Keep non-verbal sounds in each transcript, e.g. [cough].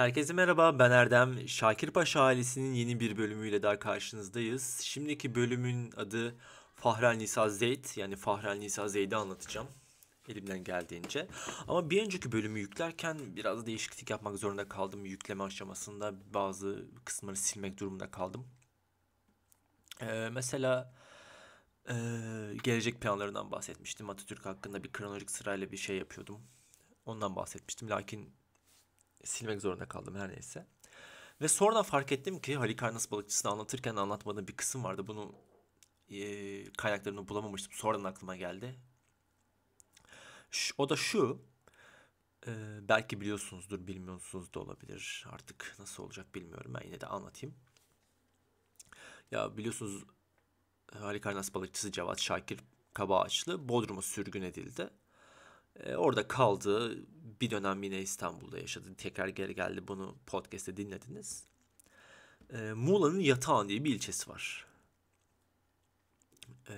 Herkese merhaba ben Erdem. Şakirpaşa ailesinin yeni bir bölümüyle daha karşınızdayız. Şimdiki bölümün adı Fahren Nisa Zeyd yani Fahren Nisa Zeyd'i anlatacağım elimden geldiğince. Ama bir önceki bölümü yüklerken biraz değişiklik yapmak zorunda kaldım. Yükleme aşamasında bazı kısımları silmek durumunda kaldım. Ee, mesela e, gelecek planlarından bahsetmiştim. Atatürk hakkında bir kronolojik sırayla bir şey yapıyordum. Ondan bahsetmiştim. Lakin silmek zorunda kaldım her neyse. Ve sonra fark ettim ki Halikarnas balıkçısını anlatırken anlatmadığım bir kısım vardı. Bunu e, kaynaklarını bulamamıştım. Sonradan aklıma geldi. Ş- o da şu. E, belki biliyorsunuzdur, bilmiyorsunuz da olabilir. Artık nasıl olacak bilmiyorum. Ben yine de anlatayım. Ya biliyorsunuz Halikarnas balıkçısı Cevat Şakir Kabaağaçlı Bodrum'a sürgün edildi. E, orada kaldı bir dönem yine İstanbul'da yaşadı. Tekrar geri geldi bunu podcast'te dinlediniz. E, Muğla'nın Yatağan diye bir ilçesi var. E,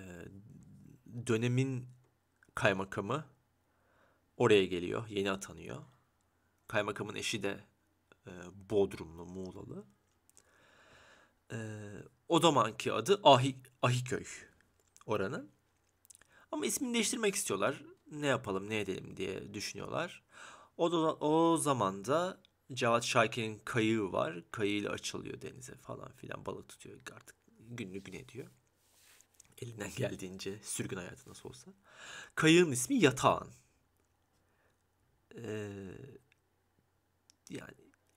dönemin kaymakamı oraya geliyor. Yeni atanıyor. Kaymakamın eşi de e, Bodrumlu, Muğlalı. E, o zamanki adı Ahi, Ahiköy oranın. Ama ismini değiştirmek istiyorlar. Ne yapalım, ne edelim diye düşünüyorlar. O, da, o zaman da Cevat Şakir'in kayığı var. Kayığıyla açılıyor denize falan filan. Balık tutuyor artık günlü gün ediyor. Elinden geldiğince sürgün hayatı nasıl olsa. Kayığın ismi Yatağan. Ee, yani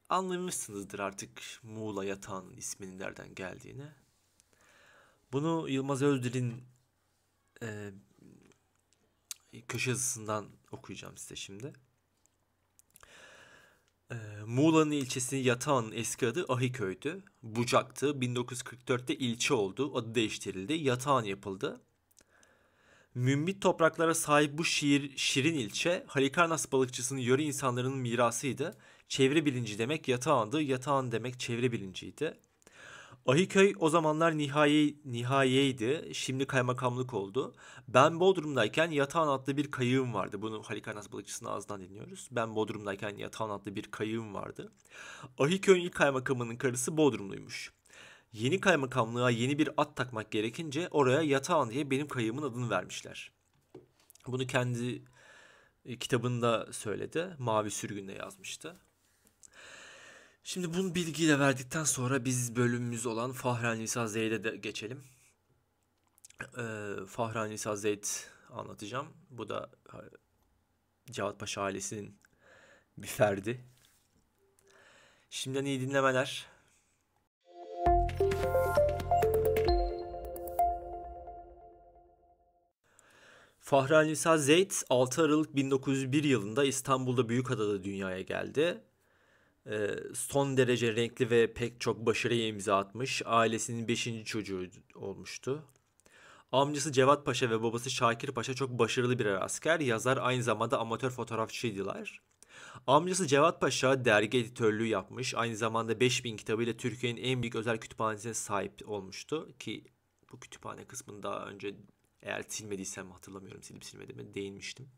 anlamışsınızdır artık Muğla Yatağan'ın isminin nereden geldiğini. Bunu Yılmaz Özdil'in e, köşe yazısından okuyacağım size şimdi. Muğla'nın ilçesinin yatağının eski adı Ahiköy'dü. Bucak'tı. 1944'te ilçe oldu. Adı değiştirildi. Yatağan yapıldı. Mümbit topraklara sahip bu şiir, şirin ilçe Halikarnas balıkçısının yöre insanlarının mirasıydı. Çevre bilinci demek yatağandı, yatağan demek çevre bilinciydi. Ahiköy o zamanlar nihaye, nihayeydi. Şimdi kaymakamlık oldu. Ben Bodrum'dayken yatağın adlı bir kayığım vardı. Bunu Halikarnas balıkçısının ağzından dinliyoruz. Ben Bodrum'dayken yatağın adlı bir kayığım vardı. Ahiköy'ün ilk kaymakamının karısı Bodrumluymuş. Yeni kaymakamlığa yeni bir at takmak gerekince oraya yatağın diye benim kayığımın adını vermişler. Bunu kendi e, kitabında söyledi. Mavi Sürgün'de yazmıştı. Şimdi bunu bilgiyle verdikten sonra biz bölümümüz olan Fahren Nisa Zeyd'e de geçelim. Ee, Fahren Nisa Zeyd anlatacağım. Bu da Cevat Paşa ailesinin bir ferdi. Şimdiden iyi dinlemeler. Fahren Nisa Zeyd 6 Aralık 1901 yılında İstanbul'da Büyükada'da dünyaya geldi. E, son derece renkli ve pek çok başarıya imza atmış. Ailesinin beşinci çocuğu olmuştu. Amcası Cevat Paşa ve babası Şakir Paşa çok başarılı birer asker, yazar aynı zamanda amatör fotoğrafçıydılar. Amcası Cevat Paşa dergi editörlüğü yapmış, aynı zamanda 5000 kitabıyla Türkiye'nin en büyük özel kütüphanesine sahip olmuştu ki bu kütüphane kısmını daha önce eğer silmediysem hatırlamıyorum silip silmediğimi değinmiştim.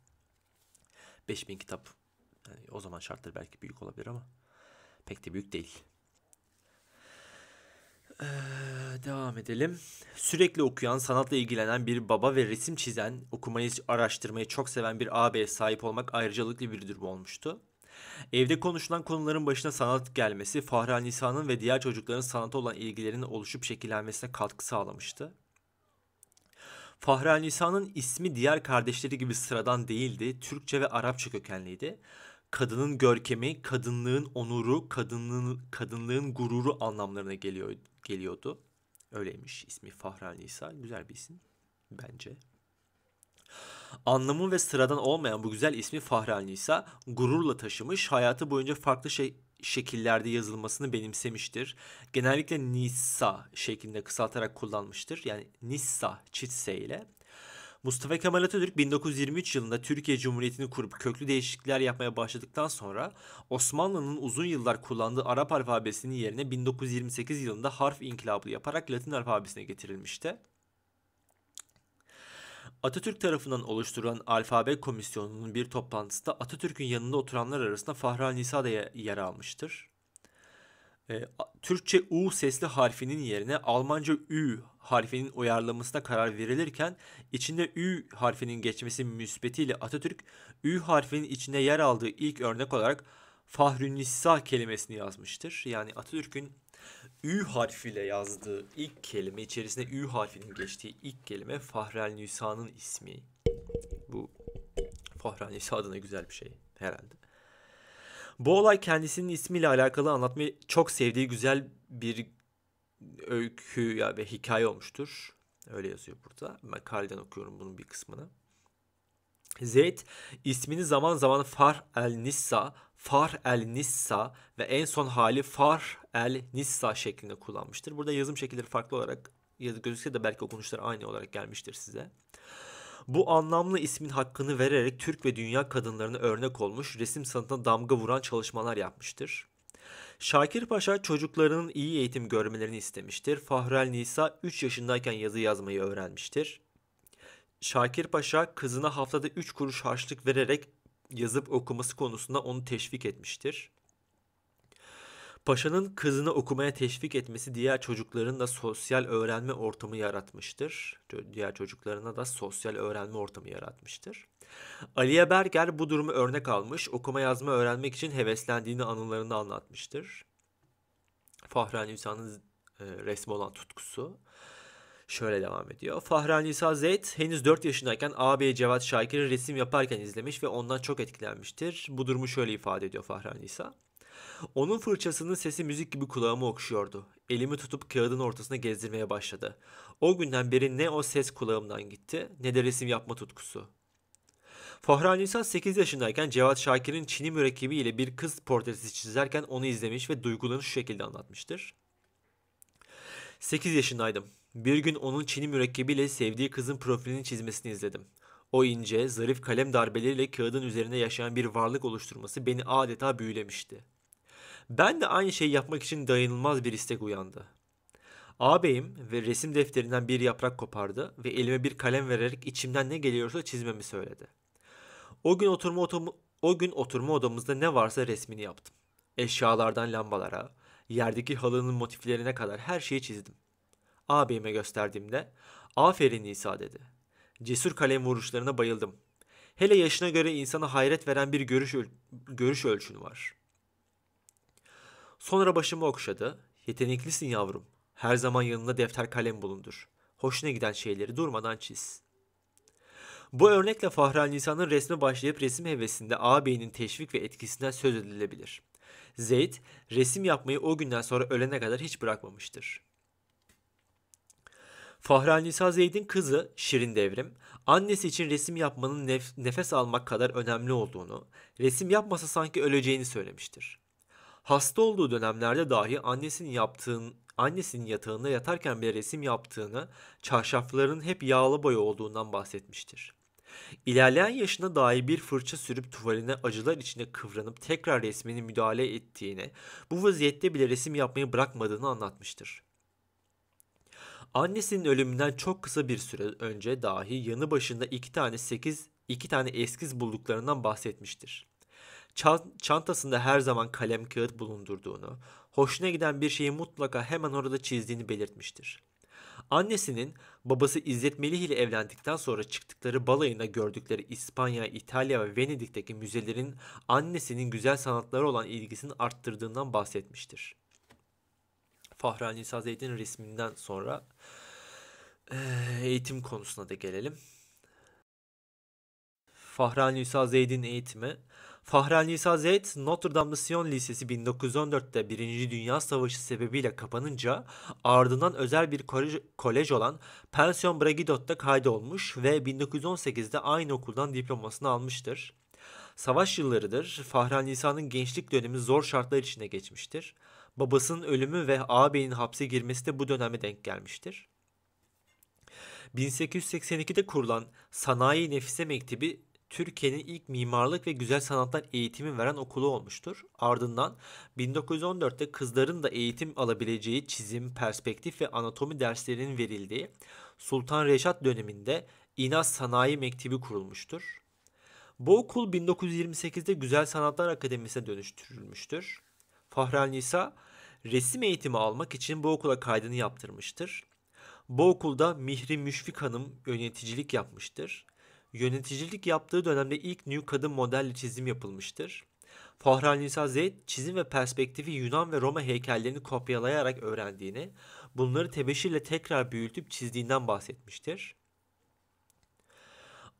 5000 kitap yani o zaman şartları belki büyük olabilir ama. Pek de büyük değil. Ee, devam edelim. Sürekli okuyan, sanatla ilgilenen bir baba ve resim çizen, okumayı, araştırmayı çok seven bir ağabeye sahip olmak ayrıcalıklı bir durum olmuştu. Evde konuşulan konuların başına sanat gelmesi, Fahri Nisa'nın ve diğer çocukların sanata olan ilgilerinin oluşup şekillenmesine katkı sağlamıştı. Fahri Nisa'nın ismi diğer kardeşleri gibi sıradan değildi, Türkçe ve Arapça kökenliydi kadının görkemi, kadınlığın onuru, kadının kadınlığın gururu anlamlarına geliyor geliyordu. Öyleymiş ismi Fahran Nisa. Güzel bir isim bence. Anlamı ve sıradan olmayan bu güzel ismi Fahran Nisa gururla taşımış, hayatı boyunca farklı şey, şekillerde yazılmasını benimsemiştir. Genellikle Nisa şeklinde kısaltarak kullanmıştır. Yani Nisa çitse ile Mustafa Kemal Atatürk 1923 yılında Türkiye Cumhuriyeti'ni kurup köklü değişiklikler yapmaya başladıktan sonra Osmanlı'nın uzun yıllar kullandığı Arap alfabesinin yerine 1928 yılında harf inkılabı yaparak Latin alfabesine getirilmişti. Atatürk tarafından oluşturulan Alfabe Komisyonu'nun bir toplantısında Atatürk'ün yanında oturanlar arasında Fahra Nisa da yer almıştır. Ee, Türkçe U sesli harfinin yerine Almanca Ü harfinin uyarlamasına karar verilirken içinde Ü harfinin geçmesi müsbetiyle Atatürk Ü harfinin içinde yer aldığı ilk örnek olarak Fahrünnisa kelimesini yazmıştır. Yani Atatürk'ün Ü harfiyle yazdığı ilk kelime içerisinde Ü harfinin geçtiği ilk kelime Fahrel Nisa'nın ismi. Bu Fahrel Nisa adına güzel bir şey herhalde. Bu olay kendisinin ismiyle alakalı anlatmayı çok sevdiği güzel bir öykü ya ve hikaye olmuştur. Öyle yazıyor burada. Makaleden okuyorum bunun bir kısmını. Zeyd ismini zaman zaman Far el Nissa, Far el Nissa ve en son hali Far el Nissa şeklinde kullanmıştır. Burada yazım şekilleri farklı olarak gözükse de belki okunuşları aynı olarak gelmiştir size. Bu anlamlı ismin hakkını vererek Türk ve dünya kadınlarına örnek olmuş, resim sanatına damga vuran çalışmalar yapmıştır. Şakir Paşa çocuklarının iyi eğitim görmelerini istemiştir. Fahrel Nisa 3 yaşındayken yazı yazmayı öğrenmiştir. Şakir Paşa kızına haftada 3 kuruş harçlık vererek yazıp okuması konusunda onu teşvik etmiştir. Paşa'nın kızını okumaya teşvik etmesi diğer çocukların da sosyal öğrenme ortamı yaratmıştır. Diğer çocuklarına da sosyal öğrenme ortamı yaratmıştır. Aliye Berger bu durumu örnek almış, okuma yazma öğrenmek için heveslendiğini anılarını anlatmıştır. Fahren Nisa'nın e, resmi olan tutkusu. Şöyle devam ediyor. Fahren Nisa Zeyd henüz 4 yaşındayken ağabey Cevat Şakir'i resim yaparken izlemiş ve ondan çok etkilenmiştir. Bu durumu şöyle ifade ediyor Fahren Nisa. Onun fırçasının sesi müzik gibi kulağımı okşuyordu. Elimi tutup kağıdın ortasına gezdirmeye başladı. O günden beri ne o ses kulağımdan gitti ne de resim yapma tutkusu. Fahranisa 8 yaşındayken Cevat Şakir'in Çin'i mürekkebi ile bir kız portresi çizerken onu izlemiş ve duygularını şu şekilde anlatmıştır. 8 yaşındaydım. Bir gün onun Çin'i Mürekkebi ile sevdiği kızın profilini çizmesini izledim. O ince, zarif kalem darbeleriyle kağıdın üzerinde yaşayan bir varlık oluşturması beni adeta büyülemişti.'' Ben de aynı şeyi yapmak için dayanılmaz bir istek uyandı. Ağabeyim ve resim defterinden bir yaprak kopardı ve elime bir kalem vererek içimden ne geliyorsa çizmemi söyledi. O gün oturma, o gün oturma odamızda ne varsa resmini yaptım. Eşyalardan lambalara, yerdeki halının motiflerine kadar her şeyi çizdim. Ağabeyime gösterdiğimde aferin Nisa dedi. Cesur kalem vuruşlarına bayıldım. Hele yaşına göre insana hayret veren bir görüş, öl- görüş ölçün var. Sonra başımı okşadı. Yeteneklisin yavrum. Her zaman yanında defter kalem bulundur. Hoşuna giden şeyleri durmadan çiz. Bu örnekle Fahran Nisan'ın resme başlayıp resim hevesinde ağabeyinin teşvik ve etkisinden söz edilebilir. Zeyd, resim yapmayı o günden sonra ölene kadar hiç bırakmamıştır. Fahran Nisa Zeyd'in kızı Şirin Devrim, annesi için resim yapmanın nef- nefes almak kadar önemli olduğunu, resim yapmasa sanki öleceğini söylemiştir. Hasta olduğu dönemlerde dahi annesinin yaptığın annesinin yatağında yatarken bir resim yaptığını, çarşafların hep yağlı boya olduğundan bahsetmiştir. İlerleyen yaşına dahi bir fırça sürüp tuvaline acılar içinde kıvranıp tekrar resmini müdahale ettiğini, bu vaziyette bile resim yapmayı bırakmadığını anlatmıştır. Annesinin ölümünden çok kısa bir süre önce dahi yanı başında iki tane sekiz, iki tane eskiz bulduklarından bahsetmiştir çantasında her zaman kalem kağıt bulundurduğunu, hoşuna giden bir şeyi mutlaka hemen orada çizdiğini belirtmiştir. Annesinin babası İzzet Melih ile evlendikten sonra çıktıkları balayına gördükleri İspanya, İtalya ve Venedik'teki müzelerin annesinin güzel sanatları olan ilgisini arttırdığından bahsetmiştir. Fahrani Sazeyd'in resminden sonra eh, eğitim konusuna da gelelim. Fahrani Nisa Zeyd'in eğitimi Fahrel Nisa Zeyd, Notre Dame de Sion Lisesi 1914'te Birinci Dünya Savaşı sebebiyle kapanınca ardından özel bir kolej, kolej olan Pension Bragidot'ta kaydolmuş ve 1918'de aynı okuldan diplomasını almıştır. Savaş yıllarıdır Fahrel Nisa'nın gençlik dönemi zor şartlar içinde geçmiştir. Babasının ölümü ve ağabeyin hapse girmesi de bu döneme denk gelmiştir. 1882'de kurulan Sanayi Nefise Mektebi Türkiye'nin ilk mimarlık ve güzel sanatlar eğitimi veren okulu olmuştur. Ardından 1914'te kızların da eğitim alabileceği çizim, perspektif ve anatomi derslerinin verildiği Sultan Reşat döneminde İnaz Sanayi Mektebi kurulmuştur. Bu okul 1928'de Güzel Sanatlar Akademisi'ne dönüştürülmüştür. Fahren Nisa resim eğitimi almak için bu okula kaydını yaptırmıştır. Bu okulda Mihri Müşfik Hanım yöneticilik yapmıştır yöneticilik yaptığı dönemde ilk New Kadın modelle çizim yapılmıştır. Fahranisa Zeyd çizim ve perspektifi Yunan ve Roma heykellerini kopyalayarak öğrendiğini, bunları tebeşirle tekrar büyütüp çizdiğinden bahsetmiştir.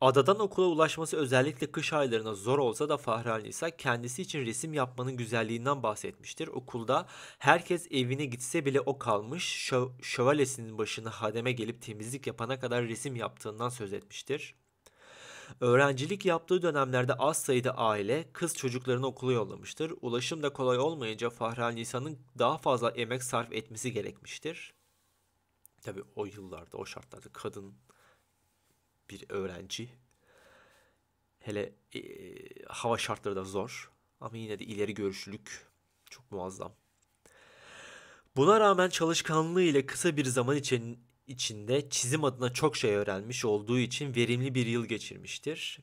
Adadan okula ulaşması özellikle kış aylarına zor olsa da Fahranisa kendisi için resim yapmanın güzelliğinden bahsetmiştir. Okulda herkes evine gitse bile o kalmış şöv şövalesinin başına hademe gelip temizlik yapana kadar resim yaptığından söz etmiştir. Öğrencilik yaptığı dönemlerde az sayıda aile kız çocuklarını okula yollamıştır. Ulaşım da kolay olmayınca Fahral Nisan'ın daha fazla emek sarf etmesi gerekmiştir. Tabi o yıllarda o şartlarda kadın bir öğrenci. Hele e, hava şartları da zor. Ama yine de ileri görüşlülük çok muazzam. Buna rağmen çalışkanlığı ile kısa bir zaman için içinde çizim adına çok şey öğrenmiş olduğu için verimli bir yıl geçirmiştir.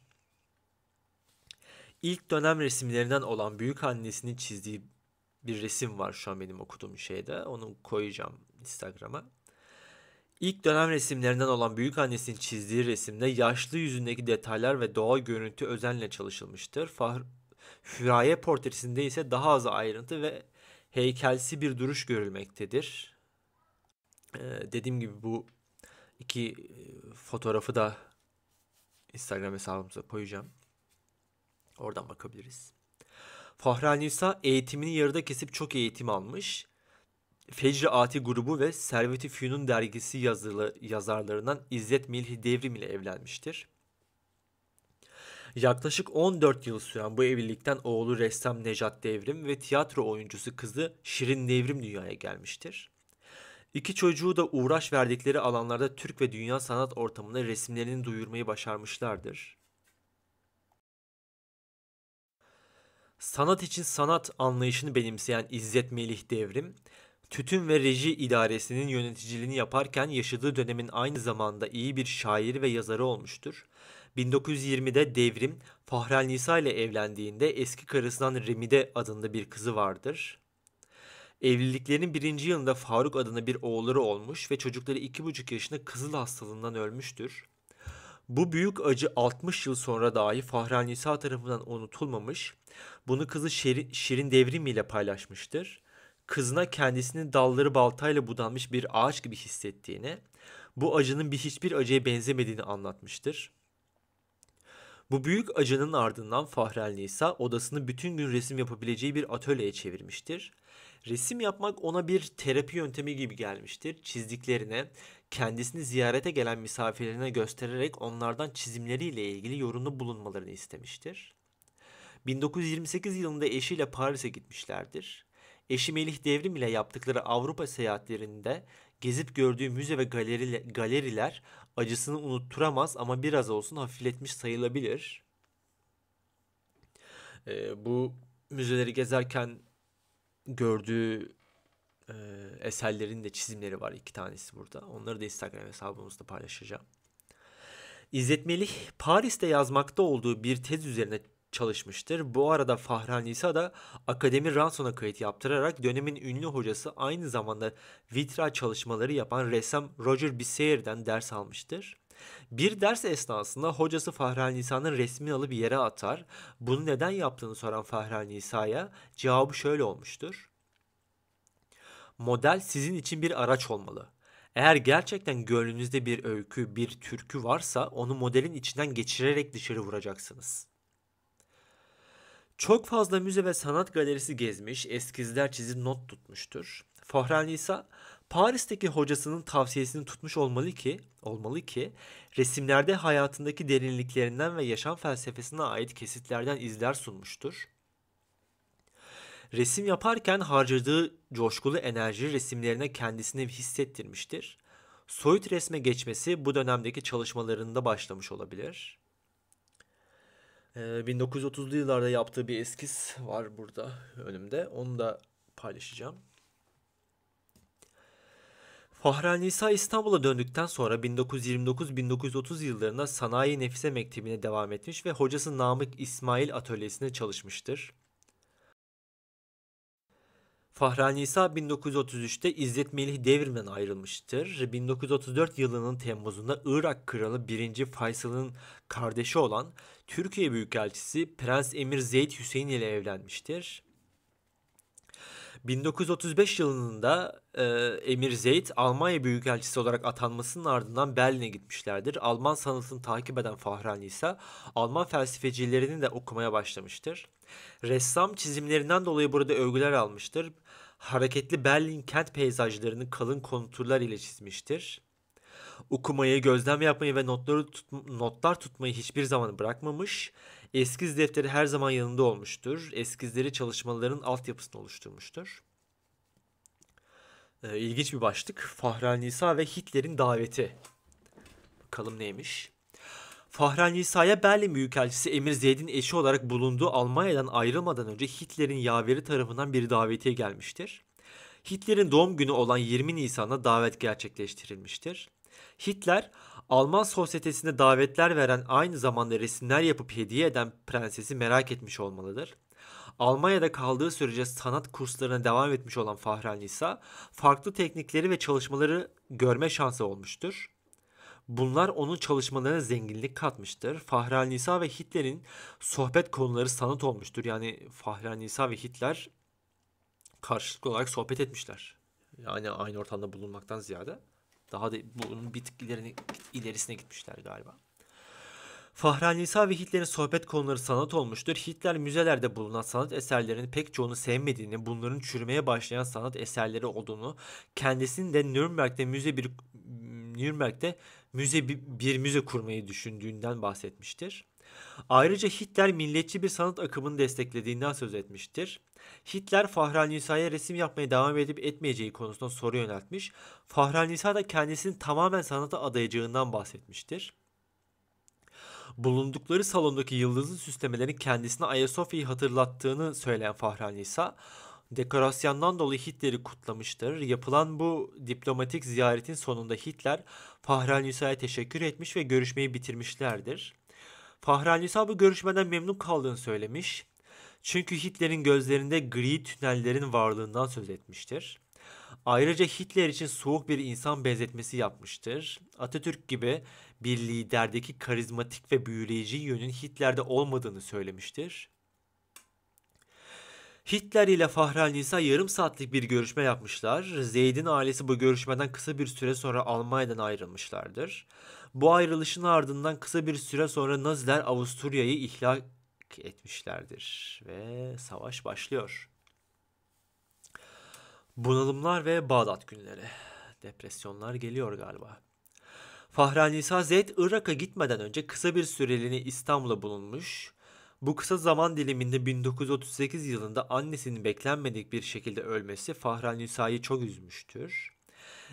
İlk dönem resimlerinden olan büyük annesinin çizdiği bir resim var şu an benim okuduğum şeyde. Onu koyacağım Instagram'a. İlk dönem resimlerinden olan büyük annesinin çizdiği resimde yaşlı yüzündeki detaylar ve doğal görüntü özenle çalışılmıştır. Fahr Füraye portresinde ise daha az ayrıntı ve heykelsi bir duruş görülmektedir. Ee, dediğim gibi bu iki e, fotoğrafı da Instagram hesabımıza koyacağım. Oradan bakabiliriz. Fahra Nisa eğitimini yarıda kesip çok eğitim almış. Fecri Ati grubu ve Servet-i Fünun dergisi yazılı, yazarlarından İzzet Milhi Devrim ile evlenmiştir. Yaklaşık 14 yıl süren bu evlilikten oğlu ressam Nejat Devrim ve tiyatro oyuncusu kızı Şirin Devrim dünyaya gelmiştir. İki çocuğu da uğraş verdikleri alanlarda Türk ve dünya sanat ortamında resimlerini duyurmayı başarmışlardır. Sanat için sanat anlayışını benimseyen İzzet Melih Devrim, Tütün ve Reji İdaresi'nin yöneticiliğini yaparken yaşadığı dönemin aynı zamanda iyi bir şair ve yazarı olmuştur. 1920'de Devrim, Fahrel Nisa ile evlendiğinde eski karısından Remide adında bir kızı vardır. Evliliklerinin birinci yılında Faruk adına bir oğulları olmuş ve çocukları iki buçuk yaşında kızıl hastalığından ölmüştür. Bu büyük acı 60 yıl sonra dahi Fahran Nisa tarafından unutulmamış. Bunu kızı Şirin, Şirin Devrim ile paylaşmıştır. Kızına kendisini dalları baltayla budanmış bir ağaç gibi hissettiğini, bu acının bir hiçbir acıya benzemediğini anlatmıştır. Bu büyük acının ardından Fahrel Nisa odasını bütün gün resim yapabileceği bir atölyeye çevirmiştir. Resim yapmak ona bir terapi yöntemi gibi gelmiştir. Çizdiklerine, kendisini ziyarete gelen misafirlerine göstererek onlardan çizimleriyle ilgili yorumlu bulunmalarını istemiştir. 1928 yılında eşiyle Paris'e gitmişlerdir. Eşi Melih Devrim ile yaptıkları Avrupa seyahatlerinde gezip gördüğü müze ve galeriler acısını unutturamaz ama biraz olsun hafifletmiş sayılabilir. Ee, bu müzeleri gezerken gördüğü e, eserlerin de çizimleri var iki tanesi burada. Onları da Instagram hesabımızda paylaşacağım. İzzet Melih Paris'te yazmakta olduğu bir tez üzerine çalışmıştır. Bu arada Fahranisa da Akademi Ranson'a kayıt yaptırarak dönemin ünlü hocası aynı zamanda vitra çalışmaları yapan ressam Roger Bisser'den ders almıştır. Bir ders esnasında hocası Fahren Nisa'nın resmini alıp yere atar. Bunu neden yaptığını soran Fahren Nisa'ya cevabı şöyle olmuştur. Model sizin için bir araç olmalı. Eğer gerçekten gönlünüzde bir öykü, bir türkü varsa onu modelin içinden geçirerek dışarı vuracaksınız.'' Çok fazla müze ve sanat galerisi gezmiş, eskizler çizip not tutmuştur. Fahran Nisa Paris'teki hocasının tavsiyesini tutmuş olmalı ki, olmalı ki resimlerde hayatındaki derinliklerinden ve yaşam felsefesine ait kesitlerden izler sunmuştur. Resim yaparken harcadığı coşkulu enerji resimlerine kendisini hissettirmiştir. Soyut resme geçmesi bu dönemdeki çalışmalarında başlamış olabilir. 1930'lu ee, yıllarda yaptığı bir eskiz var burada önümde. Onu da paylaşacağım. Fahral Nisa İstanbul'a döndükten sonra 1929-1930 yıllarında Sanayi Nefise Mektebi'ne devam etmiş ve hocası Namık İsmail atölyesinde çalışmıştır. Fahral Nisa 1933'te İzzet Melih Devrim'den ayrılmıştır. 1934 yılının Temmuz'unda Irak Kralı 1. Faysal'ın kardeşi olan Türkiye Büyükelçisi Prens Emir Zeyd Hüseyin ile evlenmiştir. 1935 yılında e, Emir Zeyt Almanya Büyükelçisi olarak atanmasının ardından Berlin'e gitmişlerdir. Alman sanatını takip eden Fahrani ise Alman felsefecilerini de okumaya başlamıştır. Ressam çizimlerinden dolayı burada övgüler almıştır. Hareketli Berlin kent peyzajlarını kalın konturlar ile çizmiştir. Okumayı, gözlem yapmayı ve notları tut, notlar tutmayı hiçbir zaman bırakmamış. Eskiz defteri her zaman yanında olmuştur. Eskizleri çalışmaların altyapısını oluşturmuştur. Ee, ilginç bir başlık. Fahral Nisa ve Hitler'in daveti. Bakalım neymiş? Fahral Nisa'ya Berlin Büyükelçisi Emir Zeyd'in eşi olarak bulunduğu Almanya'dan ayrılmadan önce Hitler'in yaveri tarafından bir davetiye gelmiştir. Hitler'in doğum günü olan 20 Nisan'da davet gerçekleştirilmiştir. Hitler Alman sosyetesine davetler veren aynı zamanda resimler yapıp hediye eden prensesi merak etmiş olmalıdır. Almanya'da kaldığı sürece sanat kurslarına devam etmiş olan Fahren Nisa, farklı teknikleri ve çalışmaları görme şansı olmuştur. Bunlar onun çalışmalarına zenginlik katmıştır. Fahren Nisa ve Hitler'in sohbet konuları sanat olmuştur. Yani Fahren Nisa ve Hitler karşılıklı olarak sohbet etmişler. Yani aynı ortamda bulunmaktan ziyade. Daha da bunun bir tık ilerine, ilerisine gitmişler galiba. Fahrenisa Nisa ve Hitler'in sohbet konuları sanat olmuştur. Hitler müzelerde bulunan sanat eserlerinin pek çoğunu sevmediğini, bunların çürümeye başlayan sanat eserleri olduğunu, kendisinin de Nürnberg'de müze bir Nürnberg'de müze bir müze kurmayı düşündüğünden bahsetmiştir. Ayrıca Hitler milliyetçi bir sanat akımını desteklediğinden söz etmiştir. Hitler Fahrennisa'ya resim yapmaya devam edip etmeyeceği konusunda soru yöneltmiş. Fahrenisa da kendisini tamamen sanata adayacağından bahsetmiştir. Bulundukları salondaki yıldızlı süslemelerin kendisine Ayasofya'yı hatırlattığını söyleyen Fahrenisa, dekorasyondan dolayı Hitler'i kutlamıştır. Yapılan bu diplomatik ziyaretin sonunda Hitler Fahrennisa'ya teşekkür etmiş ve görüşmeyi bitirmişlerdir bu görüşmeden memnun kaldığını söylemiş. Çünkü Hitler'in gözlerinde gri tünellerin varlığından söz etmiştir. Ayrıca Hitler için soğuk bir insan benzetmesi yapmıştır. Atatürk gibi bir liderdeki karizmatik ve büyüleyici yönün Hitler'de olmadığını söylemiştir. Hitler ile Fahrenisa yarım saatlik bir görüşme yapmışlar. Zeyd'in ailesi bu görüşmeden kısa bir süre sonra Almanya'dan ayrılmışlardır. Bu ayrılışın ardından kısa bir süre sonra Naziler Avusturya'yı ihlak etmişlerdir ve savaş başlıyor. Bunalımlar ve Bağdat günleri. Depresyonlar geliyor galiba. Fahranisa Zeyd Irak'a gitmeden önce kısa bir süreliğine İstanbul'a bulunmuş. Bu kısa zaman diliminde 1938 yılında annesinin beklenmedik bir şekilde ölmesi Fahranisa'yı çok üzmüştür.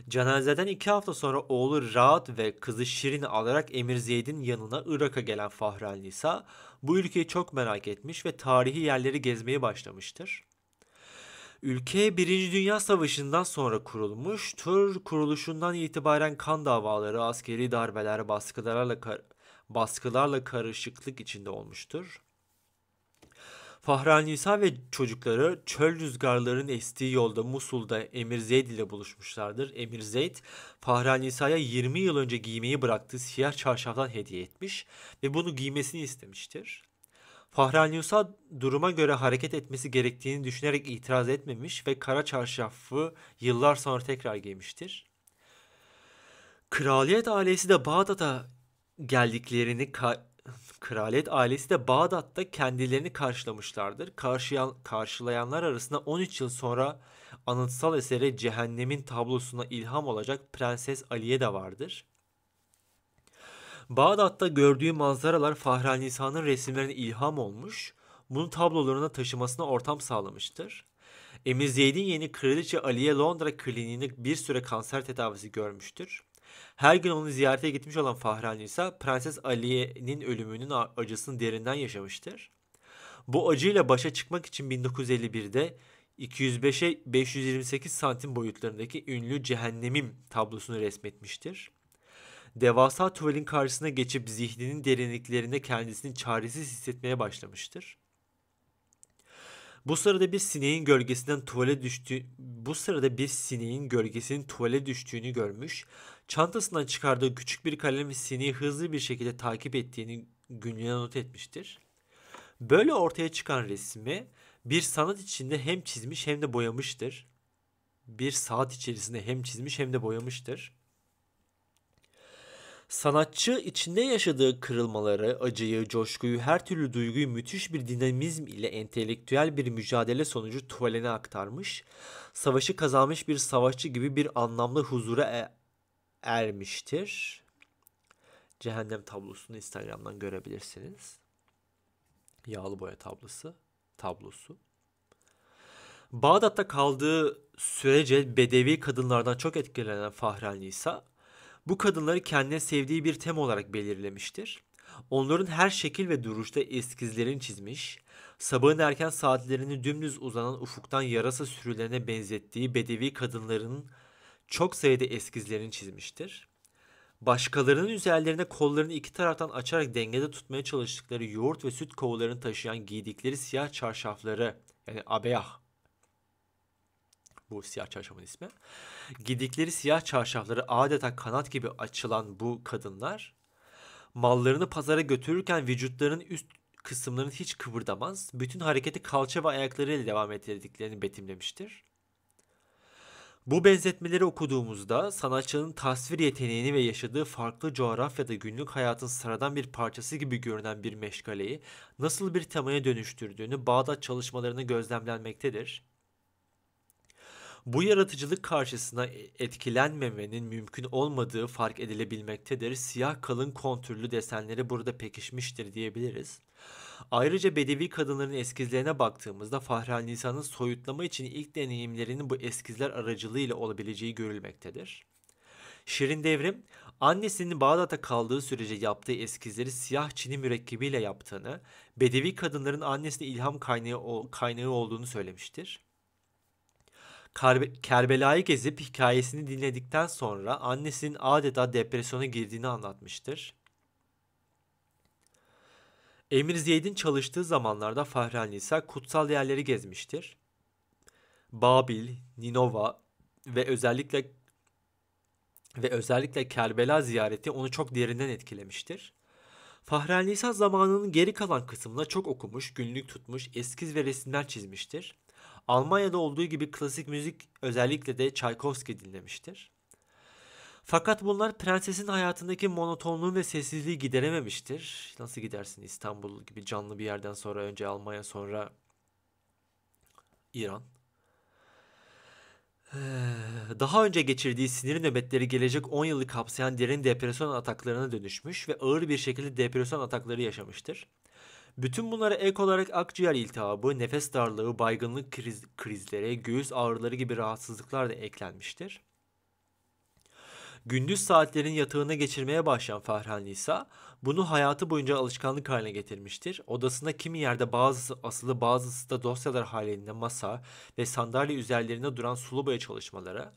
Cenazeden iki hafta sonra oğlu Raat ve kızı Şirin'i alarak Emir Zeyd'in yanına Irak'a gelen Fahren Nisa bu ülkeyi çok merak etmiş ve tarihi yerleri gezmeye başlamıştır. Ülke 1. Dünya Savaşı'ndan sonra kurulmuştur. Kuruluşundan itibaren kan davaları, askeri darbeler, baskılarla, kar baskılarla karışıklık içinde olmuştur. Fahranisa ve çocukları çöl rüzgarların estiği yolda Musul'da Emir Zeyd ile buluşmuşlardır. Emir Zeyd, Fahranisa'ya 20 yıl önce giymeyi bıraktığı siyah çarşaftan hediye etmiş ve bunu giymesini istemiştir. Fahranisa duruma göre hareket etmesi gerektiğini düşünerek itiraz etmemiş ve kara çarşafı yıllar sonra tekrar giymiştir. Kraliyet ailesi de Bağdat'a geldiklerini Kraliyet ailesi de Bağdat'ta kendilerini karşılamışlardır. Karşıyan, karşılayanlar arasında 13 yıl sonra anıtsal esere Cehennemin tablosuna ilham olacak Prenses Aliye de vardır. Bağdat'ta gördüğü manzaralar Fahranisa'nın resimlerine ilham olmuş, bunu tablolarına taşımasına ortam sağlamıştır. Emir Zeyd'in yeni kraliçe Aliye Londra kliniğinde bir süre kanser tedavisi görmüştür. Her gün onu ziyarete gitmiş olan Fahrani ise Prenses Aliye'nin ölümünün acısını derinden yaşamıştır. Bu acıyla başa çıkmak için 1951'de 205'e 528 santim boyutlarındaki ünlü Cehennemim tablosunu resmetmiştir. Devasa tuvalin karşısına geçip zihninin derinliklerinde kendisini çaresiz hissetmeye başlamıştır. Bu sırada bir sineğin gölgesinden tuvale düştü. Bu sırada bir sineğin gölgesinin tuvale düştüğünü görmüş. Çantasından çıkardığı küçük bir kalemi Sini'yi hızlı bir şekilde takip ettiğini günlüğüne not etmiştir. Böyle ortaya çıkan resmi bir sanat içinde hem çizmiş hem de boyamıştır. Bir saat içerisinde hem çizmiş hem de boyamıştır. Sanatçı içinde yaşadığı kırılmaları, acıyı, coşkuyu, her türlü duyguyu müthiş bir dinamizm ile entelektüel bir mücadele sonucu tuvalene aktarmış, savaşı kazanmış bir savaşçı gibi bir anlamlı huzura e- ermiştir. Cehennem tablosunu Instagram'dan görebilirsiniz. Yağlı boya tablosu. Tablosu. Bağdat'ta kaldığı sürece bedevi kadınlardan çok etkilenen Fahren Nisa, bu kadınları kendine sevdiği bir tema olarak belirlemiştir. Onların her şekil ve duruşta eskizlerini çizmiş, sabahın erken saatlerini dümdüz uzanan ufuktan yarasa sürülerine benzettiği bedevi kadınların çok sayıda eskizlerini çizmiştir. Başkalarının üzerlerine kollarını iki taraftan açarak dengede tutmaya çalıştıkları yoğurt ve süt kovalarını taşıyan giydikleri siyah çarşafları yani abeyah bu siyah çarşafın ismi. Giydikleri siyah çarşafları adeta kanat gibi açılan bu kadınlar mallarını pazara götürürken vücutlarının üst kısımlarını hiç kıvırdamaz, bütün hareketi kalça ve ayaklarıyla devam ettirdiklerini betimlemiştir. Bu benzetmeleri okuduğumuzda sanatçının tasvir yeteneğini ve yaşadığı farklı coğrafyada günlük hayatın sıradan bir parçası gibi görünen bir meşgaleyi nasıl bir temaya dönüştürdüğünü Bağdat çalışmalarını gözlemlenmektedir. Bu yaratıcılık karşısına e, etkilenmemenin mümkün olmadığı fark edilebilmektedir. Siyah kalın kontürlü desenleri burada pekişmiştir diyebiliriz. Ayrıca Bedevi kadınların eskizlerine baktığımızda Fahri Nisa'nın soyutlama için ilk deneyimlerinin bu eskizler aracılığıyla olabileceği görülmektedir. Şirin Devrim, annesinin Bağdat'ta kaldığı sürece yaptığı eskizleri siyah çini mürekkebiyle yaptığını, Bedevi kadınların annesine ilham kaynağı, kaynağı olduğunu söylemiştir. Kerbela'yı gezip hikayesini dinledikten sonra annesinin adeta depresyona girdiğini anlatmıştır. Emir Zeyd'in çalıştığı zamanlarda Fahrenisa kutsal yerleri gezmiştir. Babil, Ninova ve özellikle ve özellikle Kerbela ziyareti onu çok derinden etkilemiştir. Fahrenisa zamanının geri kalan kısmında çok okumuş, günlük tutmuş, eskiz ve resimler çizmiştir. Almanya'da olduğu gibi klasik müzik özellikle de Çaykovski dinlemiştir. Fakat bunlar prensesin hayatındaki monotonluğu ve sessizliği giderememiştir. Nasıl gidersin İstanbul gibi canlı bir yerden sonra önce Almanya sonra İran. Ee, daha önce geçirdiği sinir nöbetleri gelecek 10 yıllık kapsayan derin depresyon ataklarına dönüşmüş ve ağır bir şekilde depresyon atakları yaşamıştır. Bütün bunlara ek olarak akciğer iltihabı, nefes darlığı, baygınlık kriz, krizleri, göğüs ağrıları gibi rahatsızlıklar da eklenmiştir gündüz saatlerini yatağına geçirmeye başlayan Ferhan Nisa bunu hayatı boyunca alışkanlık haline getirmiştir. Odasında kimi yerde bazı asılı bazısı da dosyalar halinde masa ve sandalye üzerlerinde duran sulu boya çalışmalara,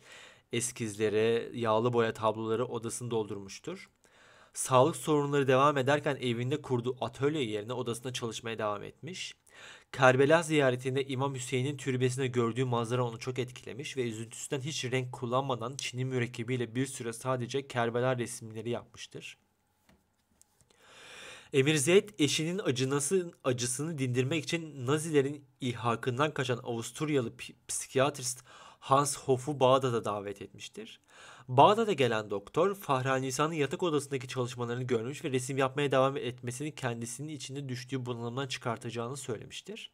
eskizlere, yağlı boya tabloları odasını doldurmuştur. Sağlık sorunları devam ederken evinde kurduğu atölye yerine odasında çalışmaya devam etmiş. Kerbela ziyaretinde İmam Hüseyin'in türbesine gördüğü manzara onu çok etkilemiş ve üzüntüsünden hiç renk kullanmadan çini mürekkebiyle bir süre sadece Kerbela resimleri yapmıştır. Emir Zeyd eşinin acınası, acısını dindirmek için Nazilerin ilhakından kaçan Avusturyalı psikiyatrist Hans Hof'u Bağdat'a davet etmiştir. Bağdat'a gelen doktor Fahrani İsa'nın yatak odasındaki çalışmalarını görmüş ve resim yapmaya devam etmesini kendisinin içinde düştüğü bunalımdan çıkartacağını söylemiştir.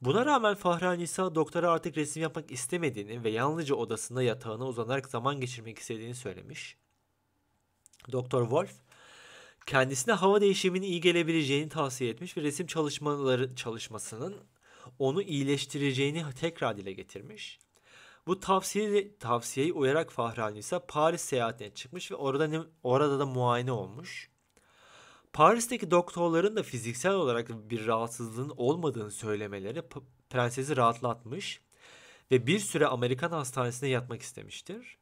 Buna rağmen Fahrani İsa doktora artık resim yapmak istemediğini ve yalnızca odasında yatağına uzanarak zaman geçirmek istediğini söylemiş. Doktor Wolf kendisine hava değişiminin iyi gelebileceğini tavsiye etmiş ve resim çalışmaları çalışmasının onu iyileştireceğini tekrar dile getirmiş. Bu tavsiye, tavsiyeyi uyarak Fahrani ise Paris seyahatine çıkmış ve orada, orada da muayene olmuş. Paris'teki doktorların da fiziksel olarak bir rahatsızlığın olmadığını söylemeleri prensesi rahatlatmış ve bir süre Amerikan hastanesinde yatmak istemiştir.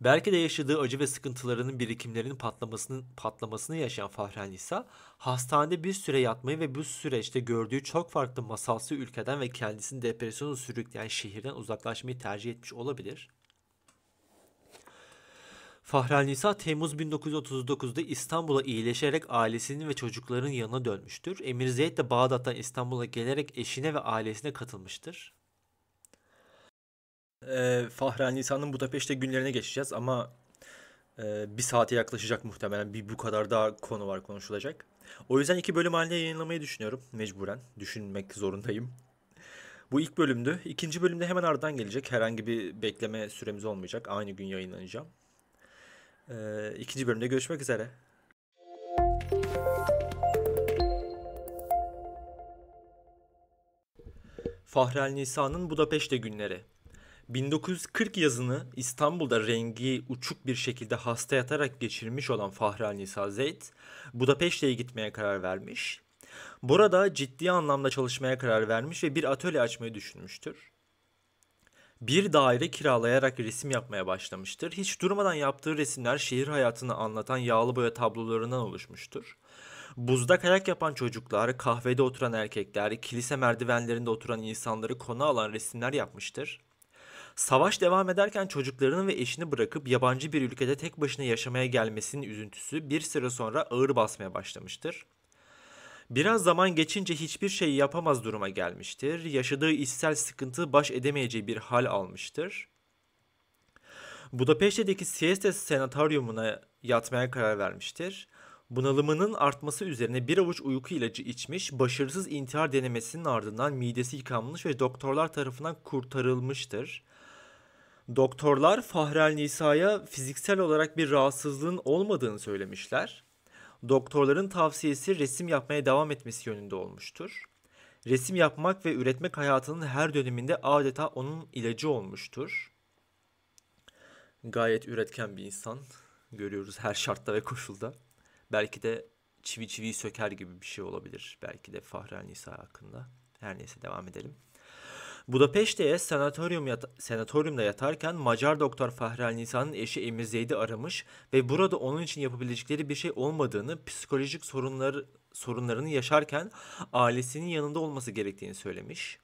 Belki de yaşadığı acı ve sıkıntılarının birikimlerinin patlamasının patlamasını yaşayan Fahren Nisa, hastanede bir süre yatmayı ve bu süreçte gördüğü çok farklı masalsı ülkeden ve kendisini depresyonu sürükleyen şehirden uzaklaşmayı tercih etmiş olabilir. Fahrel Nisa Temmuz 1939'da İstanbul'a iyileşerek ailesinin ve çocuklarının yanına dönmüştür. Emir Zeyd de Bağdat'tan İstanbul'a gelerek eşine ve ailesine katılmıştır e, Fahren Nisan'ın Budapeşte günlerine geçeceğiz ama e, bir saate yaklaşacak muhtemelen. Bir bu kadar daha konu var konuşulacak. O yüzden iki bölüm halinde yayınlamayı düşünüyorum mecburen. Düşünmek zorundayım. Bu ilk bölümdü. İkinci bölümde hemen ardından gelecek. Herhangi bir bekleme süremiz olmayacak. Aynı gün yayınlanacağım. E, ikinci bölümde görüşmek üzere. Fahrel Nisa'nın Budapeşte Günleri 1940 yazını İstanbul'da rengi uçuk bir şekilde hasta yatarak geçirmiş olan Fahral Nisa Zeyd, Budapeşte'ye gitmeye karar vermiş. Burada ciddi anlamda çalışmaya karar vermiş ve bir atölye açmayı düşünmüştür. Bir daire kiralayarak resim yapmaya başlamıştır. Hiç durmadan yaptığı resimler şehir hayatını anlatan yağlı boya tablolarından oluşmuştur. Buzda kayak yapan çocuklar, kahvede oturan erkekler, kilise merdivenlerinde oturan insanları konu alan resimler yapmıştır. Savaş devam ederken çocuklarını ve eşini bırakıp yabancı bir ülkede tek başına yaşamaya gelmesinin üzüntüsü bir süre sonra ağır basmaya başlamıştır. Biraz zaman geçince hiçbir şey yapamaz duruma gelmiştir. Yaşadığı içsel sıkıntı baş edemeyeceği bir hal almıştır. Budapeşte'deki Siesta Senatoryumuna yatmaya karar vermiştir. Bunalımının artması üzerine bir avuç uyku ilacı içmiş, başarısız intihar denemesinin ardından midesi yıkanmış ve doktorlar tarafından kurtarılmıştır. Doktorlar Fahrel Nisa'ya fiziksel olarak bir rahatsızlığın olmadığını söylemişler. Doktorların tavsiyesi resim yapmaya devam etmesi yönünde olmuştur. Resim yapmak ve üretmek hayatının her döneminde adeta onun ilacı olmuştur. Gayet üretken bir insan. Görüyoruz her şartta ve koşulda. Belki de çivi çivi söker gibi bir şey olabilir. Belki de Fahrel Nisa hakkında. Her neyse devam edelim. Budapeşte'ye senatoryum yata senatoryumda yatarken Macar doktor Fahrel Nisan'ın eşi Emir Zeyd'i aramış ve burada onun için yapabilecekleri bir şey olmadığını, psikolojik sorunları sorunlarını yaşarken ailesinin yanında olması gerektiğini söylemiş.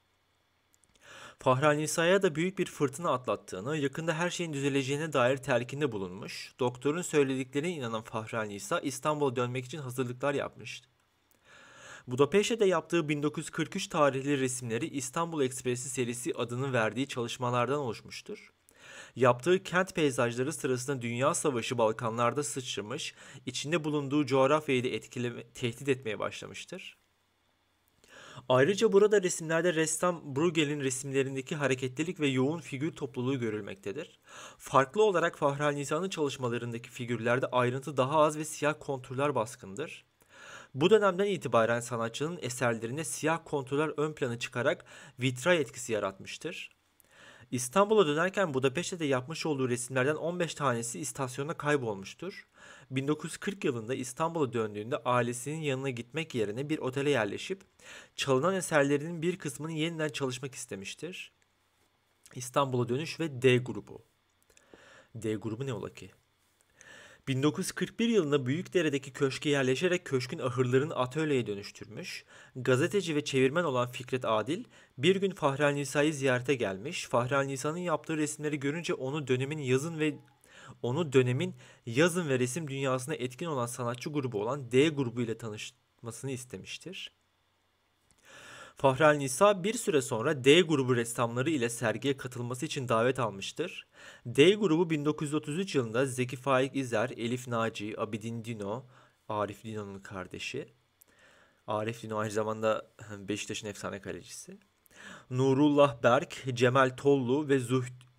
Fahran Nisa'ya da büyük bir fırtına atlattığını, yakında her şeyin düzeleceğine dair telkinde bulunmuş. Doktorun söylediklerine inanan Fahran Nisa İstanbul'a dönmek için hazırlıklar yapmış. Budapeşte'de yaptığı 1943 tarihli resimleri İstanbul Ekspresi serisi adını verdiği çalışmalardan oluşmuştur. Yaptığı kent peyzajları sırasında Dünya Savaşı Balkanlarda sıçramış, içinde bulunduğu coğrafyayı da etkileme, tehdit etmeye başlamıştır. Ayrıca burada resimlerde ressam Bruegel'in resimlerindeki hareketlilik ve yoğun figür topluluğu görülmektedir. Farklı olarak Fahral Nisan'ın çalışmalarındaki figürlerde ayrıntı daha az ve siyah konturlar baskındır. Bu dönemden itibaren sanatçının eserlerinde siyah kontroller ön plana çıkarak vitray etkisi yaratmıştır. İstanbul'a dönerken Budapeşte yapmış olduğu resimlerden 15 tanesi istasyona kaybolmuştur. 1940 yılında İstanbul'a döndüğünde ailesinin yanına gitmek yerine bir otele yerleşip çalınan eserlerinin bir kısmını yeniden çalışmak istemiştir. İstanbul'a dönüş ve D grubu. D grubu ne ola ki? 1941 yılında Büyükdere'deki köşke yerleşerek köşkün ahırlarını atölyeye dönüştürmüş, gazeteci ve çevirmen olan Fikret Adil bir gün Fahrel Nisa'yı ziyarete gelmiş, Fahrel Nisa'nın yaptığı resimleri görünce onu dönemin yazın ve onu dönemin yazın ve resim dünyasına etkin olan sanatçı grubu olan D grubu ile tanıştırmıştır tanışmasını istemiştir. Fahrel Nisa bir süre sonra D grubu ressamları ile sergiye katılması için davet almıştır. D grubu 1933 yılında Zeki Faik İzer, Elif Naci, Abidin Dino, Arif Dino'nun kardeşi. Arif Dino aynı zamanda [laughs] Beşiktaş'ın efsane kalecisi. Nurullah Berk, Cemal Tollu ve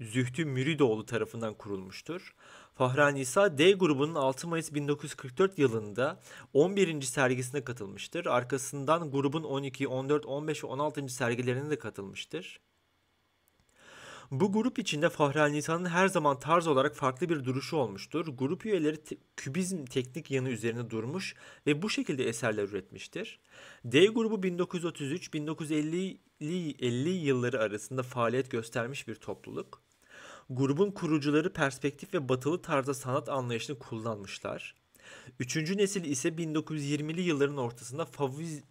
Zühtü Müridoğlu tarafından kurulmuştur. Fahranisa D grubunun 6 Mayıs 1944 yılında 11. sergisine katılmıştır. Arkasından grubun 12, 14, 15 ve 16. sergilerine de katılmıştır. Bu grup içinde Fahranisa'nın her zaman tarz olarak farklı bir duruşu olmuştur. Grup üyeleri te- kübizm teknik yanı üzerine durmuş ve bu şekilde eserler üretmiştir. D grubu 1933-1950 yılları arasında faaliyet göstermiş bir topluluk grubun kurucuları perspektif ve batılı tarzda sanat anlayışını kullanmışlar. Üçüncü nesil ise 1920'li yılların ortasında faviz,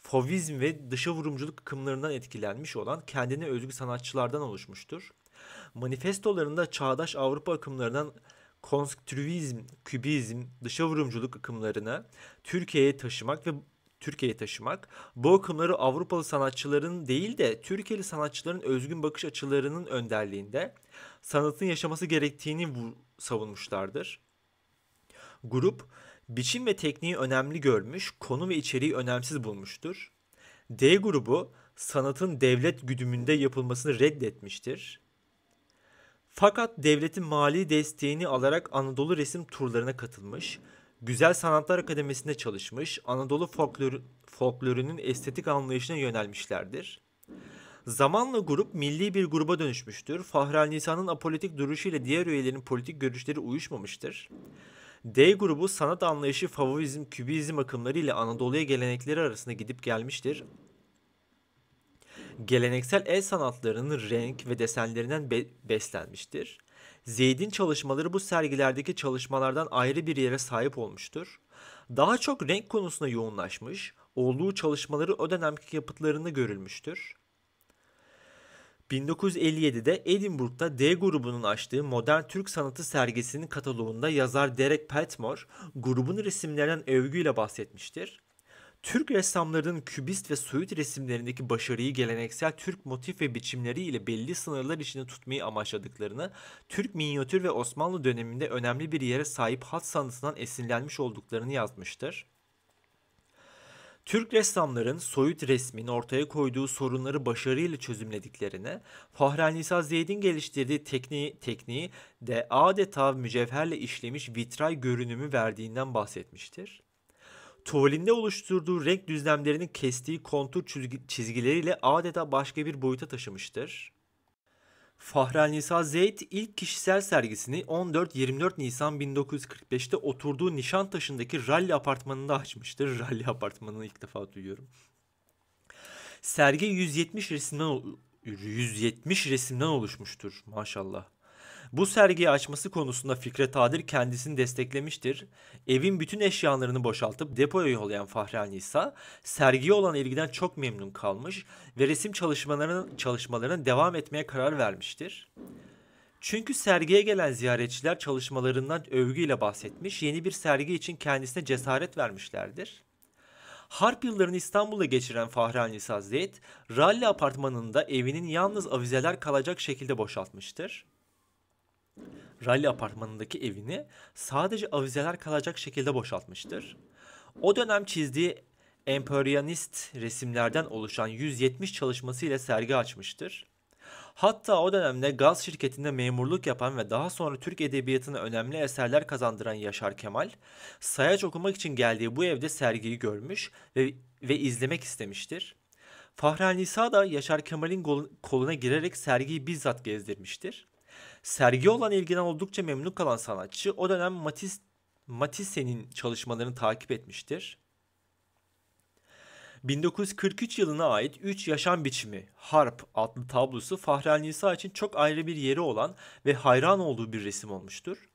favizm ve dışa vurumculuk akımlarından etkilenmiş olan kendine özgü sanatçılardan oluşmuştur. Manifestolarında çağdaş Avrupa akımlarından konstrüvizm, kübizm, dışa vurumculuk akımlarını Türkiye'ye taşımak ve Türkiye'ye taşımak, bu akımları Avrupalı sanatçıların değil de Türkiye'li sanatçıların özgün bakış açılarının önderliğinde sanatın yaşaması gerektiğini savunmuşlardır. Grup biçim ve tekniği önemli görmüş, konu ve içeriği önemsiz bulmuştur. D grubu sanatın devlet güdümünde yapılmasını reddetmiştir. Fakat devletin mali desteğini alarak Anadolu resim turlarına katılmış, Güzel Sanatlar Akademisi'nde çalışmış, Anadolu folklor, folklorunun estetik anlayışına yönelmişlerdir. Zamanla grup milli bir gruba dönüşmüştür. Fahren Nisan'ın apolitik duruşu ile diğer üyelerin politik görüşleri uyuşmamıştır. D grubu sanat anlayışı favorizm, kübizm akımları ile Anadolu'ya gelenekleri arasında gidip gelmiştir. Geleneksel el sanatlarının renk ve desenlerinden be- beslenmiştir. Zeyd'in çalışmaları bu sergilerdeki çalışmalardan ayrı bir yere sahip olmuştur. Daha çok renk konusuna yoğunlaşmış, olduğu çalışmaları o dönemki yapıtlarında görülmüştür. 1957'de Edinburgh'da D grubunun açtığı Modern Türk Sanatı sergisinin kataloğunda yazar Derek Petmore grubun resimlerinden övgüyle bahsetmiştir. Türk ressamlarının kübist ve soyut resimlerindeki başarıyı geleneksel Türk motif ve biçimleri ile belli sınırlar içinde tutmayı amaçladıklarını, Türk minyatür ve Osmanlı döneminde önemli bir yere sahip hat sanatından esinlenmiş olduklarını yazmıştır. Türk ressamların soyut resmin ortaya koyduğu sorunları başarıyla çözümlediklerini, Fahrenisa Zeyd'in geliştirdiği tekniği, tekniği de adeta mücevherle işlemiş vitray görünümü verdiğinden bahsetmiştir. Tuvalinde oluşturduğu renk düzlemlerini kestiği kontur çizgileriyle adeta başka bir boyuta taşımıştır. Fahrel Nisa Zeyd ilk kişisel sergisini 14-24 Nisan 1945'te oturduğu Nişantaşı'ndaki Rally Apartmanı'nda açmıştır. [laughs] Rally Apartmanı'nı ilk defa duyuyorum. Sergi 170 resimden 170 resimden oluşmuştur maşallah. Bu sergiyi açması konusunda Fikret Adil kendisini desteklemiştir. Evin bütün eşyalarını boşaltıp depoya yollayan Fahri Nisa sergiye olan ilgiden çok memnun kalmış ve resim çalışmalarının çalışmalarının devam etmeye karar vermiştir. Çünkü sergiye gelen ziyaretçiler çalışmalarından övgüyle bahsetmiş, yeni bir sergi için kendisine cesaret vermişlerdir. Harp yıllarını İstanbul'da geçiren Fahri Sazdet, Ralli apartmanında evinin yalnız avizeler kalacak şekilde boşaltmıştır. Rally apartmanındaki evini sadece avizeler kalacak şekilde boşaltmıştır. O dönem çizdiği emperyalist resimlerden oluşan 170 çalışmasıyla sergi açmıştır. Hatta o dönemde gaz şirketinde memurluk yapan ve daha sonra Türk edebiyatına önemli eserler kazandıran Yaşar Kemal, sayaç okumak için geldiği bu evde sergiyi görmüş ve, ve izlemek istemiştir. Fahren Nisa da Yaşar Kemal'in koluna girerek sergiyi bizzat gezdirmiştir. Sergi olan ilgiden oldukça memnun kalan sanatçı o dönem Matis, Matisse'nin çalışmalarını takip etmiştir. 1943 yılına ait 3 Yaşam Biçimi Harp adlı tablosu Fahrel Nisa için çok ayrı bir yeri olan ve hayran olduğu bir resim olmuştur.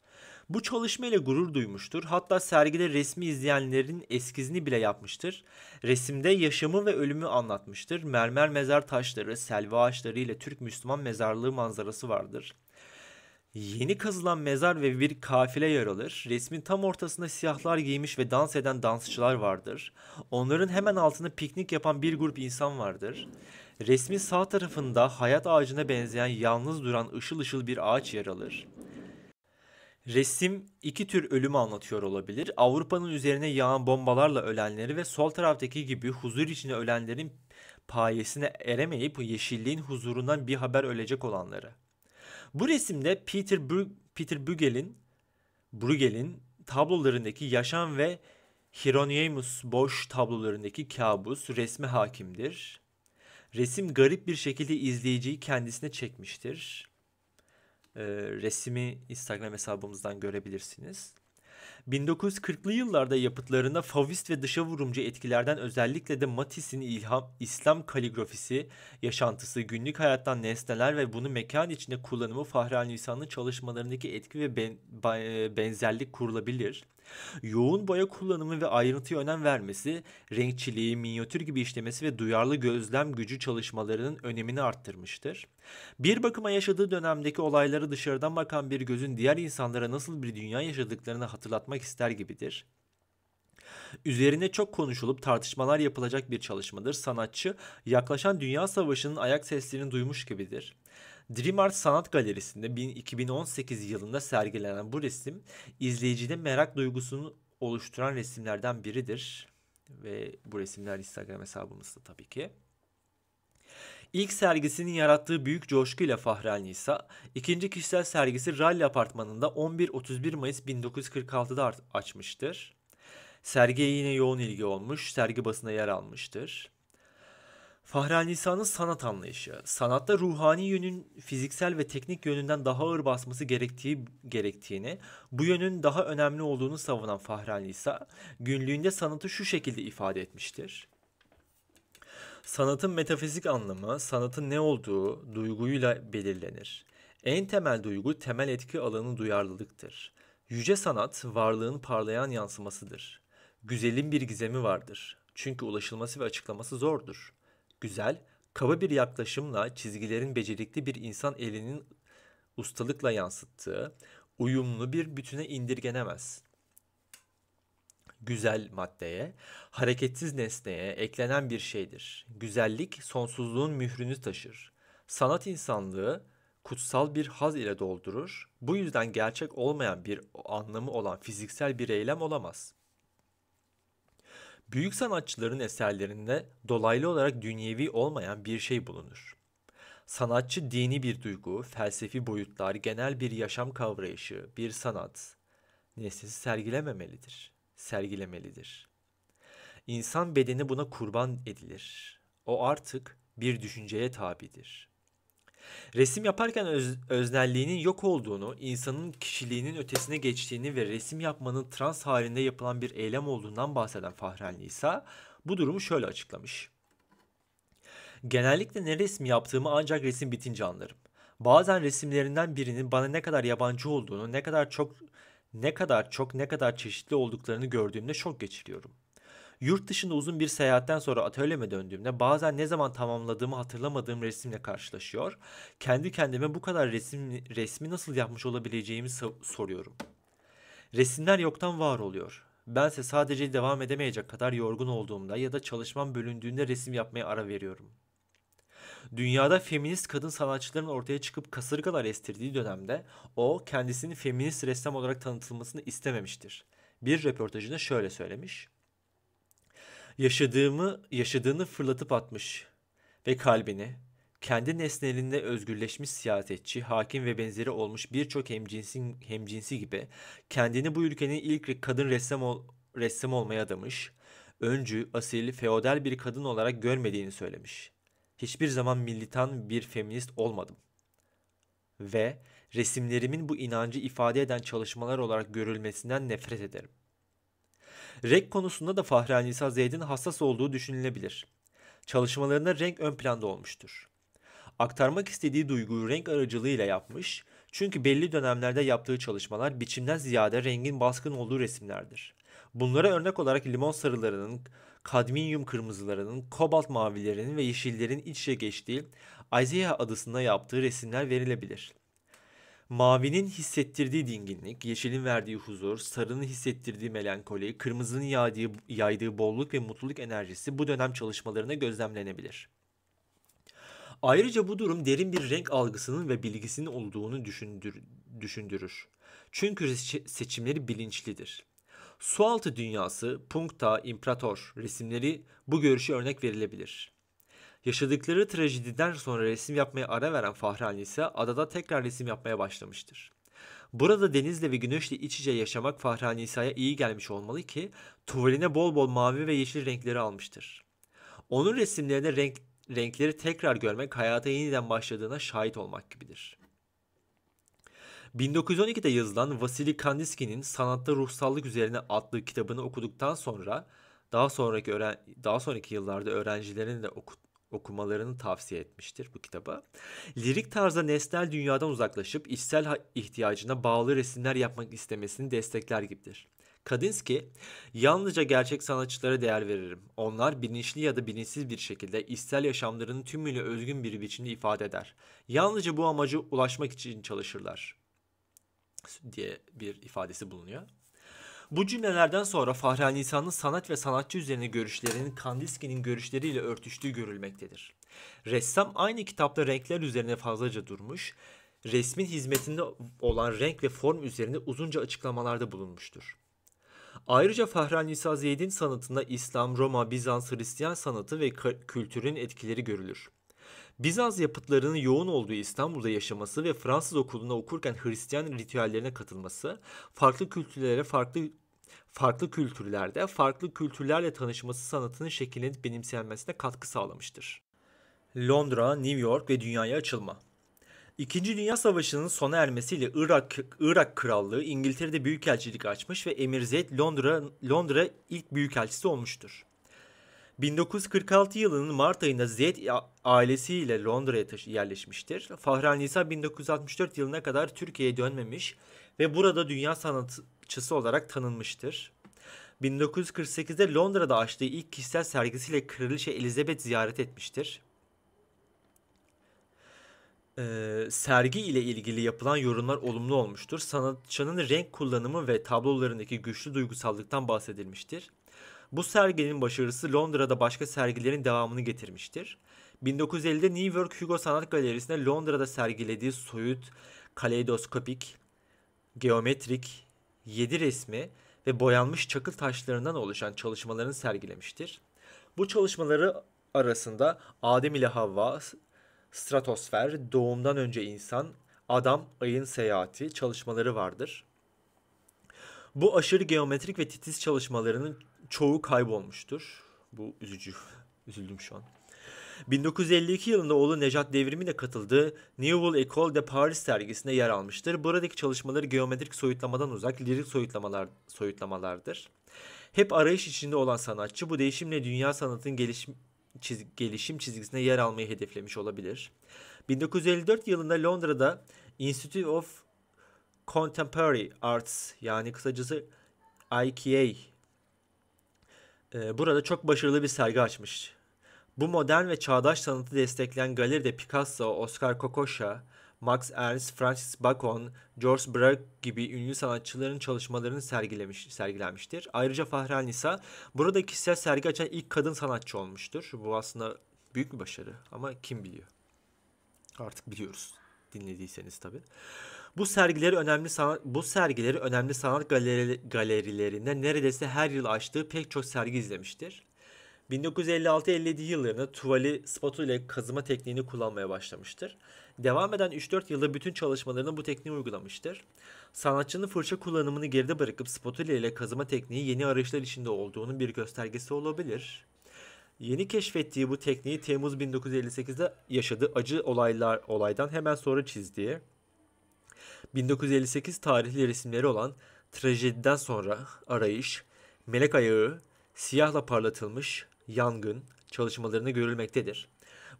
Bu çalışma ile gurur duymuştur. Hatta sergide resmi izleyenlerin eskizini bile yapmıştır. Resimde yaşamı ve ölümü anlatmıştır. Mermer mezar taşları, selva ağaçları ile Türk Müslüman mezarlığı manzarası vardır. Yeni kazılan mezar ve bir kafile yer alır. Resmin tam ortasında siyahlar giymiş ve dans eden dansçılar vardır. Onların hemen altında piknik yapan bir grup insan vardır. Resmin sağ tarafında hayat ağacına benzeyen yalnız duran ışıl ışıl bir ağaç yer alır. Resim iki tür ölümü anlatıyor olabilir. Avrupa'nın üzerine yağan bombalarla ölenleri ve sol taraftaki gibi huzur içinde ölenlerin payesine eremeyip yeşilliğin huzurundan bir haber ölecek olanları. Bu resimde Peter, Br Peter Bruegel'in Bruegel'in tablolarındaki yaşam ve Hieronymus Bosch tablolarındaki kabus resme hakimdir. Resim garip bir şekilde izleyiciyi kendisine çekmiştir. Ee, resmi Instagram hesabımızdan görebilirsiniz. 1940'lı yıllarda yapıtlarına favist ve dışa vurumcu etkilerden özellikle de Matisse'in ilham İslam kaligrafisi, yaşantısı, günlük hayattan nesneler ve bunu mekan içinde kullanımı Fahrenlisa'nın çalışmalarındaki etki ve ben, e, benzerlik kurulabilir. Yoğun boya kullanımı ve ayrıntıya önem vermesi, renkçiliği, minyatür gibi işlemesi ve duyarlı gözlem gücü çalışmalarının önemini arttırmıştır. Bir bakıma yaşadığı dönemdeki olayları dışarıdan bakan bir gözün diğer insanlara nasıl bir dünya yaşadıklarını hatırlatmak ister gibidir. Üzerine çok konuşulup tartışmalar yapılacak bir çalışmadır. Sanatçı yaklaşan dünya savaşının ayak seslerini duymuş gibidir. Dream Art Sanat Galerisi'nde 2018 yılında sergilenen bu resim izleyicide merak duygusunu oluşturan resimlerden biridir. Ve bu resimler Instagram hesabımızda tabii ki. İlk sergisinin yarattığı büyük coşkuyla Fahrel Nisa, ikinci kişisel sergisi Rally Apartmanı'nda 11-31 Mayıs 1946'da açmıştır. Sergiye yine yoğun ilgi olmuş, sergi basına yer almıştır. Fahrel Nisa'nın sanat anlayışı. Sanatta ruhani yönün fiziksel ve teknik yönünden daha ağır basması gerektiği gerektiğini, bu yönün daha önemli olduğunu savunan Fahrel Nisa, günlüğünde sanatı şu şekilde ifade etmiştir. Sanatın metafizik anlamı, sanatın ne olduğu duyguyla belirlenir. En temel duygu temel etki alanı duyarlılıktır. Yüce sanat varlığın parlayan yansımasıdır. Güzelin bir gizemi vardır. Çünkü ulaşılması ve açıklaması zordur güzel, kaba bir yaklaşımla çizgilerin becerikli bir insan elinin ustalıkla yansıttığı, uyumlu bir bütüne indirgenemez. Güzel maddeye, hareketsiz nesneye eklenen bir şeydir. Güzellik sonsuzluğun mührünü taşır. Sanat insanlığı kutsal bir haz ile doldurur. Bu yüzden gerçek olmayan bir anlamı olan fiziksel bir eylem olamaz. Büyük sanatçıların eserlerinde dolaylı olarak dünyevi olmayan bir şey bulunur. Sanatçı dini bir duygu, felsefi boyutlar, genel bir yaşam kavrayışı, bir sanat nesnesi sergilememelidir, sergilemelidir. İnsan bedeni buna kurban edilir. O artık bir düşünceye tabidir.'' Resim yaparken öz, öznelliğinin yok olduğunu, insanın kişiliğinin ötesine geçtiğini ve resim yapmanın trans halinde yapılan bir eylem olduğundan bahseden Fahren Nisa bu durumu şöyle açıklamış. Genellikle ne resim yaptığımı ancak resim bitince anlarım. Bazen resimlerinden birinin bana ne kadar yabancı olduğunu, ne kadar çok ne kadar çok ne kadar çeşitli olduklarını gördüğümde şok geçiriyorum. Yurt dışında uzun bir seyahatten sonra atölyeme döndüğümde bazen ne zaman tamamladığımı hatırlamadığım resimle karşılaşıyor. Kendi kendime bu kadar resim, resmi nasıl yapmış olabileceğimi soruyorum. Resimler yoktan var oluyor. Bense sadece devam edemeyecek kadar yorgun olduğumda ya da çalışmam bölündüğünde resim yapmaya ara veriyorum. Dünyada feminist kadın sanatçıların ortaya çıkıp kasırgalar estirdiği dönemde o kendisini feminist ressam olarak tanıtılmasını istememiştir. Bir röportajında şöyle söylemiş yaşadığımı yaşadığını fırlatıp atmış ve kalbini kendi nesnelinde özgürleşmiş siyasetçi, hakim ve benzeri olmuş birçok hemcinsin hemcinsi gibi kendini bu ülkenin ilk kadın ressam, ol, ressam olmaya adamış, öncü, asil, feodal bir kadın olarak görmediğini söylemiş. Hiçbir zaman militan bir feminist olmadım. Ve resimlerimin bu inancı ifade eden çalışmalar olarak görülmesinden nefret ederim. Renk konusunda da Fahrenisa Zeyd'in hassas olduğu düşünülebilir. Çalışmalarında renk ön planda olmuştur. Aktarmak istediği duyguyu renk aracılığıyla yapmış çünkü belli dönemlerde yaptığı çalışmalar biçimden ziyade rengin baskın olduğu resimlerdir. Bunlara örnek olarak limon sarılarının, kadmiyum kırmızılarının, kobalt mavilerinin ve yeşillerin iç içe geçtiği Isaiah adısında yaptığı resimler verilebilir. Mavinin hissettirdiği dinginlik, yeşilin verdiği huzur, sarının hissettirdiği melankoli, kırmızının yaydığı, yaydığı bolluk ve mutluluk enerjisi bu dönem çalışmalarına gözlemlenebilir. Ayrıca bu durum derin bir renk algısının ve bilgisinin olduğunu düşündür, düşündürür. Çünkü seçimleri bilinçlidir. Sualtı dünyası, Punkta, imparator, resimleri bu görüşe örnek verilebilir. Yaşadıkları trajediden sonra resim yapmaya ara veren Fahran ise adada tekrar resim yapmaya başlamıştır. Burada denizle ve güneşle iç içe yaşamak Fahran Nisa'ya iyi gelmiş olmalı ki tuvaline bol bol mavi ve yeşil renkleri almıştır. Onun resimlerinde renk, renkleri tekrar görmek hayata yeniden başladığına şahit olmak gibidir. 1912'de yazılan Vasili Kandinsky'nin Sanatta Ruhsallık Üzerine adlı kitabını okuduktan sonra daha sonraki öğren daha sonraki yıllarda öğrencilerine de okut okumalarını tavsiye etmiştir bu kitaba. Lirik tarza nesnel dünyadan uzaklaşıp içsel ihtiyacına bağlı resimler yapmak istemesini destekler gibidir. Kadinski, yalnızca gerçek sanatçılara değer veririm. Onlar bilinçli ya da bilinçsiz bir şekilde içsel yaşamlarının tümüyle özgün bir biçimde ifade eder. Yalnızca bu amacı ulaşmak için çalışırlar diye bir ifadesi bulunuyor. Bu cümlelerden sonra Fahri Nisan'ın sanat ve sanatçı üzerine görüşlerinin Kandinsky'nin görüşleriyle örtüştüğü görülmektedir. Ressam aynı kitapta renkler üzerine fazlaca durmuş, resmin hizmetinde olan renk ve form üzerine uzunca açıklamalarda bulunmuştur. Ayrıca Fahran Nisa Zeyd'in sanatında İslam, Roma, Bizans, Hristiyan sanatı ve kültürün etkileri görülür. Bizans yapıtlarının yoğun olduğu İstanbul'da yaşaması ve Fransız okuluna okurken Hristiyan ritüellerine katılması, farklı kültürlere farklı farklı kültürlerde farklı kültürlerle tanışması sanatının şekillenip benimsenmesine katkı sağlamıştır. Londra, New York ve dünyaya açılma. İkinci Dünya Savaşı'nın sona ermesiyle Irak, Irak Krallığı İngiltere'de büyükelçilik açmış ve Emir Zeyd Londra, Londra ilk büyükelçisi olmuştur. 1946 yılının Mart ayında Z ailesiyle Londra'ya yerleşmiştir. Fahran Nisa 1964 yılına kadar Türkiye'ye dönmemiş ve burada dünya sanatçısı olarak tanınmıştır. 1948'de Londra'da açtığı ilk kişisel sergisiyle Kraliçe Elizabeth ziyaret etmiştir. Ee, sergi ile ilgili yapılan yorumlar olumlu olmuştur. Sanatçının renk kullanımı ve tablolarındaki güçlü duygusallıktan bahsedilmiştir. Bu serginin başarısı Londra'da başka sergilerin devamını getirmiştir. 1950'de New York Hugo Sanat Galerisi'nde Londra'da sergilediği soyut, kaleidoskopik, geometrik, yedi resmi ve boyanmış çakıl taşlarından oluşan çalışmalarını sergilemiştir. Bu çalışmaları arasında Adem ile Havva, Stratosfer, Doğumdan Önce İnsan, Adam, Ayın Seyahati çalışmaları vardır. Bu aşırı geometrik ve titiz çalışmalarının çoğu kaybolmuştur. Bu üzücü. Üzüldüm şu an. 1952 yılında oğlu Nejat Devrim'in de katıldığı Nouvelle École de Paris sergisine yer almıştır. Buradaki çalışmaları geometrik soyutlamadan uzak lirik soyutlamalar, soyutlamalardır. Hep arayış içinde olan sanatçı bu değişimle dünya sanatının gelişim, çiz, gelişim çizgisine yer almayı hedeflemiş olabilir. 1954 yılında Londra'da Institute of Contemporary Arts yani kısacası IKA ee, burada çok başarılı bir sergi açmış. Bu modern ve çağdaş sanatı destekleyen galeride Picasso, Oscar Kokosha, Max Ernst, Francis Bacon, George Braque gibi ünlü sanatçıların çalışmalarını sergilemiş, sergilenmiştir. Ayrıca Fahren Nisa burada kişisel sergi açan ilk kadın sanatçı olmuştur. Bu aslında büyük bir başarı ama kim biliyor? Artık biliyoruz dinlediyseniz tabii. Bu sergileri önemli sanat, bu sergileri önemli sanat galeri, galerilerinde neredeyse her yıl açtığı pek çok sergi izlemiştir. 1956-57 yıllarında tuvali spatula ile kazıma tekniğini kullanmaya başlamıştır. Devam eden 3-4 yılda bütün çalışmalarında bu tekniği uygulamıştır. Sanatçının fırça kullanımını geride bırakıp spatula ile kazıma tekniği yeni arayışlar içinde olduğunun bir göstergesi olabilir. Yeni keşfettiği bu tekniği Temmuz 1958'de yaşadığı acı olaylar olaydan hemen sonra çizdiği 1958 tarihli resimleri olan Trajediden sonra Arayış, Melek Ayağı, Siyahla Parlatılmış, Yangın çalışmalarını görülmektedir.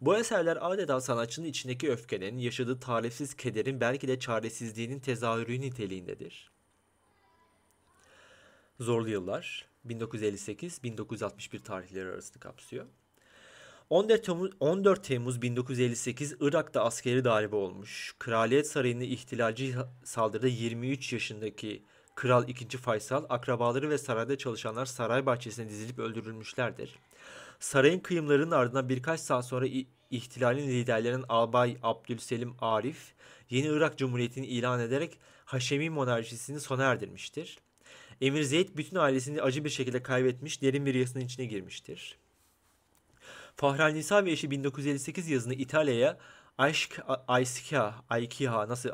Bu eserler adeta sanatçının içindeki öfkenin, yaşadığı tarifsiz kederin belki de çaresizliğinin tezahürü niteliğindedir. Zorlu yıllar 1958-1961 tarihleri arasını kapsıyor. 14 Temmuz, 14 Temmuz 1958 Irak'ta askeri darbe olmuş. Kraliyet Sarayı'nı ihtilalci saldırıda 23 yaşındaki Kral 2. Faysal, akrabaları ve sarayda çalışanlar saray bahçesine dizilip öldürülmüşlerdir. Sarayın kıyımlarının ardından birkaç saat sonra ihtilalin liderlerinin Albay Abdülselim Arif, yeni Irak Cumhuriyeti'ni ilan ederek Haşemi monarşisini sona erdirmiştir. Emir Zeyd bütün ailesini acı bir şekilde kaybetmiş, derin bir yasının içine girmiştir. Fahral Nisa ve eşi 1958 yazında İtalya'ya Aşk Ayskia, Aikiha nasıl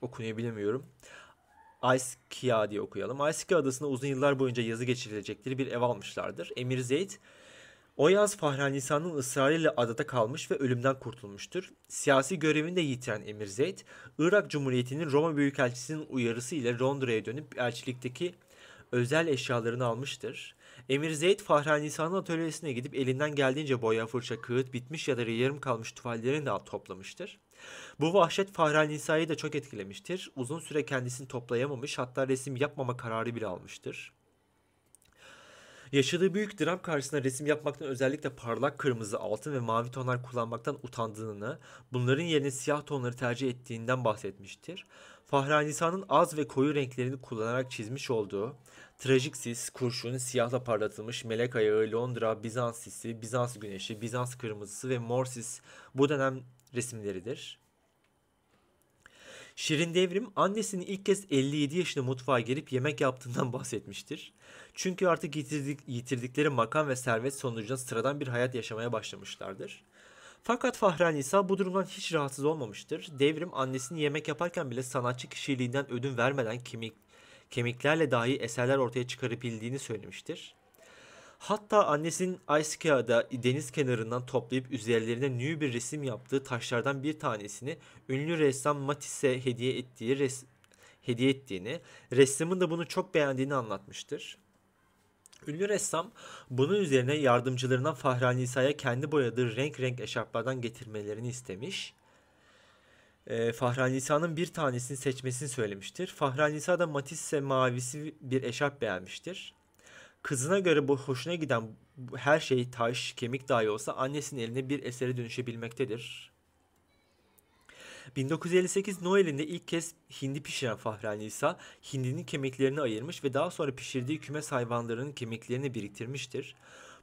okunuyor bilmiyorum. Ayskia diye okuyalım. Aiskia adasında uzun yıllar boyunca yazı geçirilecekleri bir ev almışlardır. Emir Zeyd o yaz Fahran Nisan'ın ısrarıyla adada kalmış ve ölümden kurtulmuştur. Siyasi görevini de yitiren Emir Zeyd, Irak Cumhuriyeti'nin Roma Büyükelçisi'nin uyarısı ile Londra'ya dönüp elçilikteki özel eşyalarını almıştır. Emir Zeyd Fahrannisa'nın atölyesine gidip elinden geldiğince boya fırça kağıt bitmiş ya da yarım kalmış tuvallerini de toplamıştır. Bu vahşet Fahrannisa'yı da çok etkilemiştir. Uzun süre kendisini toplayamamış hatta resim yapmama kararı bile almıştır. Yaşadığı büyük dram karşısında resim yapmaktan özellikle parlak kırmızı, altın ve mavi tonlar kullanmaktan utandığını, bunların yerine siyah tonları tercih ettiğinden bahsetmiştir. Fahranisa'nın az ve koyu renklerini kullanarak çizmiş olduğu trajik sis, kurşun, siyahla parlatılmış melek ayağı, Londra, Bizans sisi, Bizans güneşi, Bizans kırmızısı ve mor sis bu dönem resimleridir. Şirin Devrim annesinin ilk kez 57 yaşında mutfağa gelip yemek yaptığından [laughs] bahsetmiştir. Çünkü artık yitirdik, yitirdikleri makam ve servet sonucunda sıradan bir hayat yaşamaya başlamışlardır. Fakat Fahrenisa bu durumdan hiç rahatsız olmamıştır. Devrim annesini yemek yaparken bile sanatçı kişiliğinden ödün vermeden kemik, kemiklerle dahi eserler ortaya çıkarabildiğini söylemiştir. Hatta annesinin Ayskia'da deniz kenarından toplayıp üzerlerine nü bir resim yaptığı taşlardan bir tanesini ünlü ressam Matisse hediye ettiği res hediye ettiğini, ressamın da bunu çok beğendiğini anlatmıştır. Ünlü ressam bunun üzerine yardımcılarından Fahri Nisa'ya kendi boyadığı renk renk eşarplardan getirmelerini istemiş. E, Fahri Nisa'nın bir tanesini seçmesini söylemiştir. Fahri Nisa da Matisse mavisi bir eşarp beğenmiştir. Kızına göre bu hoşuna giden her şey taş, kemik dahi olsa annesinin eline bir esere dönüşebilmektedir. 1958 Noel'inde ilk kez hindi pişiren Fahren İsa, hindinin kemiklerini ayırmış ve daha sonra pişirdiği kümes hayvanlarının kemiklerini biriktirmiştir.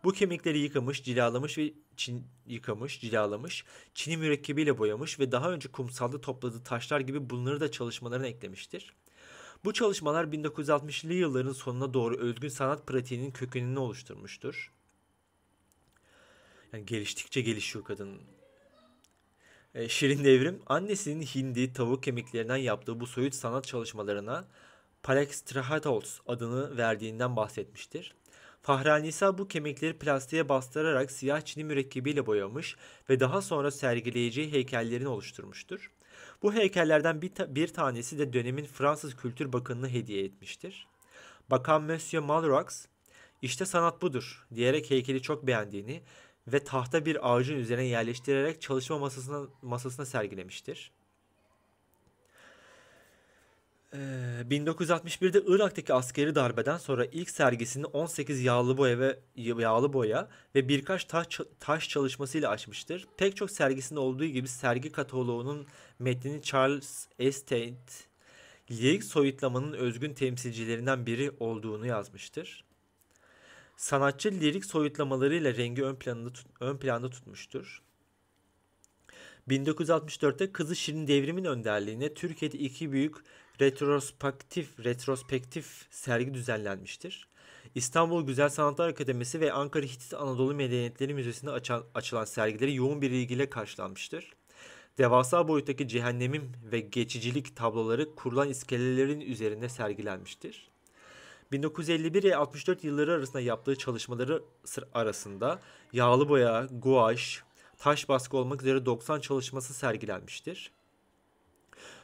Bu kemikleri yıkamış, cilalamış ve çin, yıkamış, cilalamış, çini mürekkebiyle boyamış ve daha önce kumsalda topladığı taşlar gibi bunları da çalışmalarına eklemiştir. Bu çalışmalar 1960'lı yılların sonuna doğru özgün sanat pratiğinin kökenini oluşturmuştur. Yani geliştikçe gelişiyor kadın e, Şirin Devrim annesinin hindi tavuk kemiklerinden yaptığı bu soyut sanat çalışmalarına Palextrahatos adını verdiğinden bahsetmiştir. Fahranisa bu kemikleri plastiğe bastırarak siyah çini mürekkebiyle boyamış ve daha sonra sergileyeceği heykellerini oluşturmuştur. Bu heykellerden bir, ta- bir tanesi de dönemin Fransız Kültür Bakanı'na hediye etmiştir. Bakan Monsieur Malraux, işte sanat budur diyerek heykeli çok beğendiğini ve tahta bir ağacın üzerine yerleştirerek çalışma masasına, masasına sergilemiştir. Ee, 1961'de Irak'taki askeri darbeden sonra ilk sergisini 18 yağlı boya ve yağlı boya ve birkaç taş, taş çalışmasıyla açmıştır. Pek çok sergisinde olduğu gibi sergi kataloğunun metnini Charles Estate Yek soyutlamanın özgün temsilcilerinden biri olduğunu yazmıştır sanatçı lirik soyutlamalarıyla rengi ön planında tut, ön planda tutmuştur. 1964'te Kızı Şirin Devrim'in önderliğine Türkiye'de iki büyük retrospektif retrospektif sergi düzenlenmiştir. İstanbul Güzel Sanatlar Akademisi ve Ankara Hitit Anadolu Medeniyetleri Müzesi'nde açan, açılan sergileri yoğun bir ilgiyle karşılanmıştır. Devasa boyuttaki cehennemim ve geçicilik tabloları kurulan iskelelerin üzerinde sergilenmiştir. 1951 ile 64 yılları arasında yaptığı çalışmaları arasında yağlı boya, guaj, taş baskı olmak üzere 90 çalışması sergilenmiştir.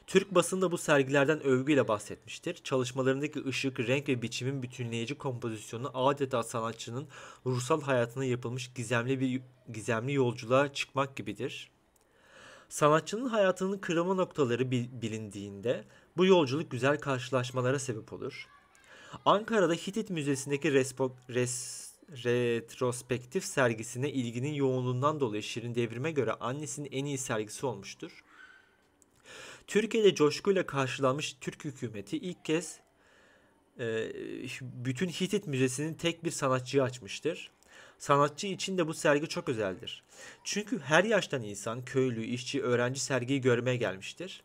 Türk basında bu sergilerden övgüyle bahsetmiştir. Çalışmalarındaki ışık, renk ve biçimin bütünleyici kompozisyonu adeta sanatçının ruhsal hayatına yapılmış gizemli bir gizemli yolculuğa çıkmak gibidir. Sanatçının hayatının kırılma noktaları bilindiğinde bu yolculuk güzel karşılaşmalara sebep olur. Ankara'da Hitit Müzesi'ndeki respo, res, retrospektif sergisine ilginin yoğunluğundan dolayı Şirin Devrim'e göre annesinin en iyi sergisi olmuştur. Türkiye'de coşkuyla karşılanmış Türk hükümeti ilk kez e, bütün Hitit Müzesi'nin tek bir sanatçıyı açmıştır. Sanatçı için de bu sergi çok özeldir. Çünkü her yaştan insan, köylü, işçi, öğrenci sergiyi görmeye gelmiştir.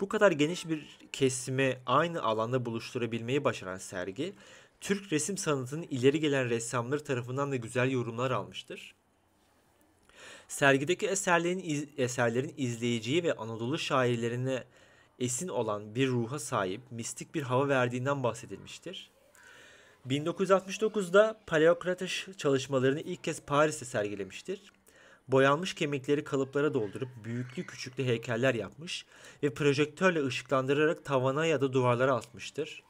Bu kadar geniş bir kesimi aynı alanda buluşturabilmeyi başaran sergi, Türk resim sanatının ileri gelen ressamlar tarafından da güzel yorumlar almıştır. Sergideki eserlerin, iz, eserlerin izleyiciyi ve Anadolu şairlerine esin olan bir ruha sahip, mistik bir hava verdiğinden bahsedilmiştir. 1969'da Paleokrates çalışmalarını ilk kez Paris'te sergilemiştir boyanmış kemikleri kalıplara doldurup büyüklü küçüklü heykeller yapmış ve projektörle ışıklandırarak tavana ya da duvarlara asmıştır.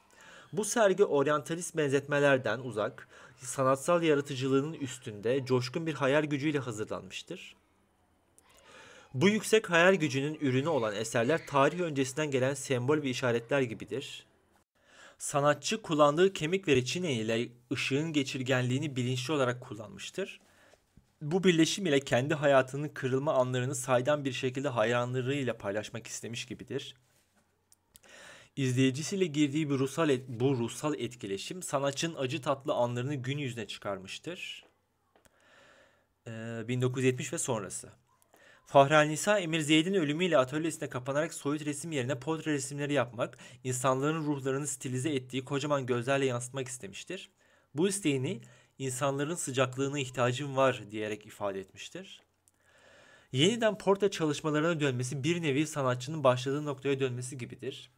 Bu sergi oryantalist benzetmelerden uzak, sanatsal yaratıcılığının üstünde coşkun bir hayal gücüyle hazırlanmıştır. Bu yüksek hayal gücünün ürünü olan eserler tarih öncesinden gelen sembol ve işaretler gibidir. Sanatçı kullandığı kemik ve reçine ışığın geçirgenliğini bilinçli olarak kullanmıştır bu birleşim ile kendi hayatının kırılma anlarını saydam bir şekilde hayranlarıyla paylaşmak istemiş gibidir. İzleyicisiyle girdiği bir ruhsal et, bu ruhsal etkileşim sanatçının acı tatlı anlarını gün yüzüne çıkarmıştır. Ee, 1970 ve sonrası. Fahral Nisa Emir Zeyd'in ölümüyle atölyesine kapanarak soyut resim yerine portre resimleri yapmak, insanların ruhlarını stilize ettiği kocaman gözlerle yansıtmak istemiştir. Bu isteğini insanların sıcaklığına ihtiyacım var diyerek ifade etmiştir. Yeniden porta çalışmalarına dönmesi bir nevi sanatçının başladığı noktaya dönmesi gibidir.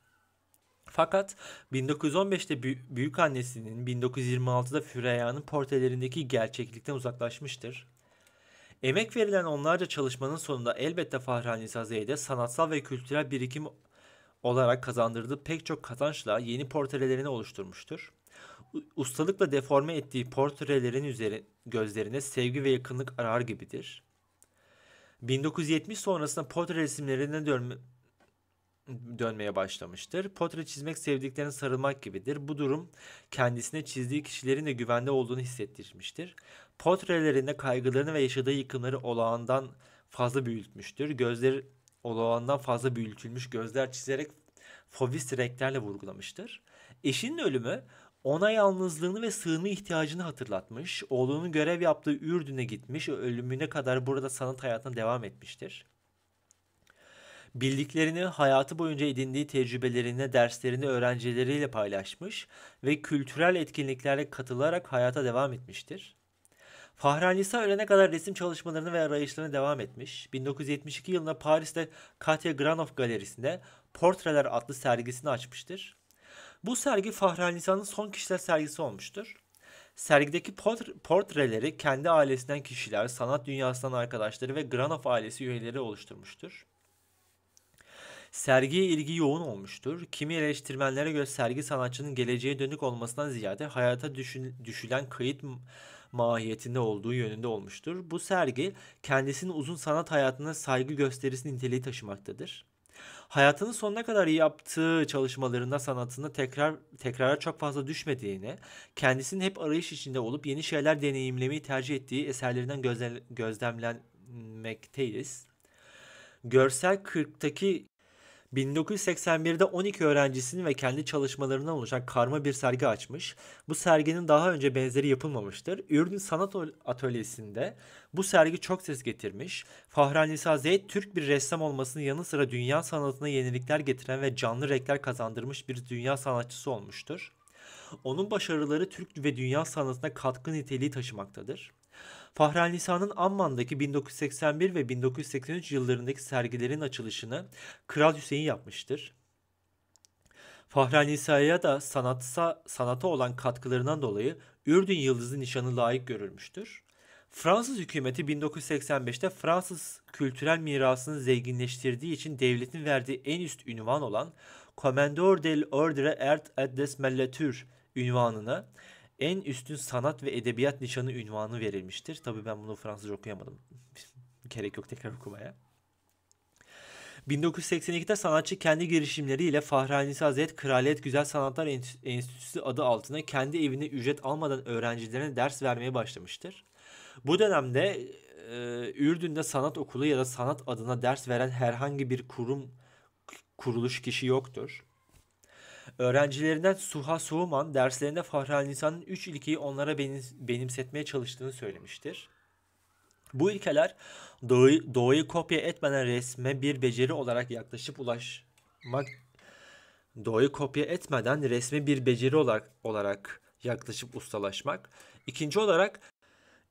Fakat 1915'te büyük annesinin 1926'da Füreya'nın portrelerindeki gerçeklikten uzaklaşmıştır. Emek verilen onlarca çalışmanın sonunda elbette Fahranisa Zeyde sanatsal ve kültürel birikim olarak kazandırdığı pek çok kazançla yeni portrelerini oluşturmuştur ustalıkla deforme ettiği portrelerin üzeri, gözlerine sevgi ve yakınlık arar gibidir. 1970 sonrasında portre resimlerine dönme, dönmeye başlamıştır. Portre çizmek sevdiklerine sarılmak gibidir. Bu durum kendisine çizdiği kişilerin de güvende olduğunu hissettirmiştir. Portrelerinde kaygılarını ve yaşadığı yıkımları olağandan fazla büyütmüştür. Gözleri olağandan fazla büyütülmüş gözler çizerek fovist renklerle vurgulamıştır. Eşinin ölümü ona yalnızlığını ve sığınma ihtiyacını hatırlatmış, oğlunun görev yaptığı Ürdün'e gitmiş, ölümüne kadar burada sanat hayatına devam etmiştir. Bildiklerini hayatı boyunca edindiği tecrübelerini, derslerini öğrencileriyle paylaşmış ve kültürel etkinliklere katılarak hayata devam etmiştir. Fahranisa ölene kadar resim çalışmalarını ve arayışlarını devam etmiş. 1972 yılında Paris'te Katya Granoff Galerisi'nde Portreler adlı sergisini açmıştır. Bu sergi Fahri son kişiler sergisi olmuştur. Sergideki portreleri kendi ailesinden kişiler, sanat dünyasından arkadaşları ve Granov ailesi üyeleri oluşturmuştur. Sergiye ilgi yoğun olmuştur. Kimi eleştirmenlere göre sergi sanatçının geleceğe dönük olmasından ziyade hayata düşün, düşülen kayıt mahiyetinde olduğu yönünde olmuştur. Bu sergi kendisinin uzun sanat hayatına saygı gösterisi niteliği taşımaktadır hayatının sonuna kadar yaptığı çalışmalarında sanatında tekrar tekrara çok fazla düşmediğini, kendisinin hep arayış içinde olup yeni şeyler deneyimlemeyi tercih ettiği eserlerinden gözle, gözlemlenmekteyiz. Görsel 40'taki 1981'de 12 öğrencisinin ve kendi çalışmalarından oluşan karma bir sergi açmış. Bu serginin daha önce benzeri yapılmamıştır. Ürdün Sanat Atölyesi'nde bu sergi çok ses getirmiş. Fahrenisa Zeyt Türk bir ressam olmasının yanı sıra dünya sanatına yenilikler getiren ve canlı renkler kazandırmış bir dünya sanatçısı olmuştur. Onun başarıları Türk ve dünya sanatına katkı niteliği taşımaktadır. Fahrenlisa'nın Amman'daki 1981 ve 1983 yıllarındaki sergilerin açılışını Kral Hüseyin yapmıştır. Fahrenlisa'ya da sanatsa, sanata olan katkılarından dolayı Ürdün Yıldızı nişanı layık görülmüştür. Fransız hükümeti 1985'te Fransız kültürel mirasını zenginleştirdiği için devletin verdiği en üst ünvan olan Commandeur de l'Ordre et des Melletures ünvanını en üstün sanat ve edebiyat nişanı ünvanı verilmiştir. Tabii ben bunu Fransızca okuyamadım. [laughs] Gerek yok tekrar okumaya. 1982'de sanatçı kendi girişimleriyle Fahranisi Hazret Kraliyet Güzel Sanatlar Enstitüsü adı altında kendi evine ücret almadan öğrencilerine ders vermeye başlamıştır. Bu dönemde e, Ürdün'de sanat okulu ya da sanat adına ders veren herhangi bir kurum kuruluş kişi yoktur. Öğrencilerinden Suha Soğuman derslerinde Fahri Nisan'ın 3 ilkeyi onlara benimsetmeye çalıştığını söylemiştir. Bu ilkeler doğu, doğayı kopya etmeden resme bir beceri olarak yaklaşıp ulaşmak doğayı kopya etmeden resme bir beceri olarak olarak yaklaşıp ustalaşmak. İkinci olarak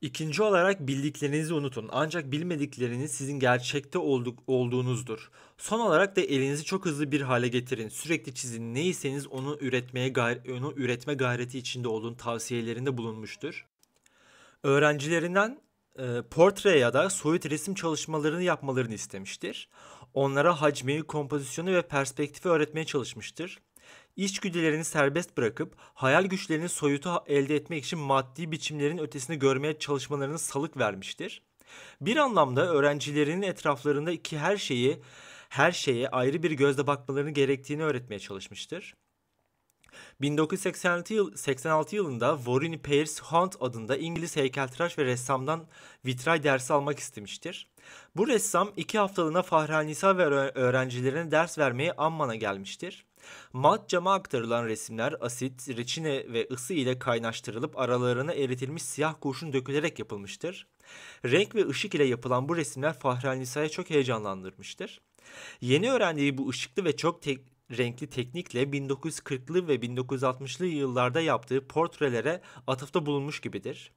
İkinci olarak bildiklerinizi unutun. Ancak bilmedikleriniz sizin gerçekte olduk, olduğunuzdur. Son olarak da elinizi çok hızlı bir hale getirin. Sürekli çizin. Neyseniz onu üretmeye onu üretme gayreti içinde olun tavsiyelerinde bulunmuştur. Öğrencilerinden e, portre ya da soyut resim çalışmalarını yapmalarını istemiştir. Onlara hacmi, kompozisyonu ve perspektifi öğretmeye çalışmıştır içgüdülerini serbest bırakıp hayal güçlerini soyutu elde etmek için maddi biçimlerin ötesini görmeye çalışmalarını salık vermiştir. Bir anlamda öğrencilerinin etraflarında iki her şeyi, her şeye ayrı bir gözle bakmalarını gerektiğini öğretmeye çalışmıştır. 1986 yıl 86 yılında Warren Pierce Hunt adında İngiliz heykeltıraş ve ressamdan vitray dersi almak istemiştir. Bu ressam iki haftalığına Fahrenisa ve öğrencilerine ders vermeye Amman'a gelmiştir. Mat cama aktarılan resimler asit, reçine ve ısı ile kaynaştırılıp aralarına eritilmiş siyah kurşun dökülerek yapılmıştır. Renk ve ışık ile yapılan bu resimler Fahrennisa'ya Nisa'yı çok heyecanlandırmıştır. Yeni öğrendiği bu ışıklı ve çok tek renkli teknikle 1940'lı ve 1960'lı yıllarda yaptığı portrelere atıfta bulunmuş gibidir.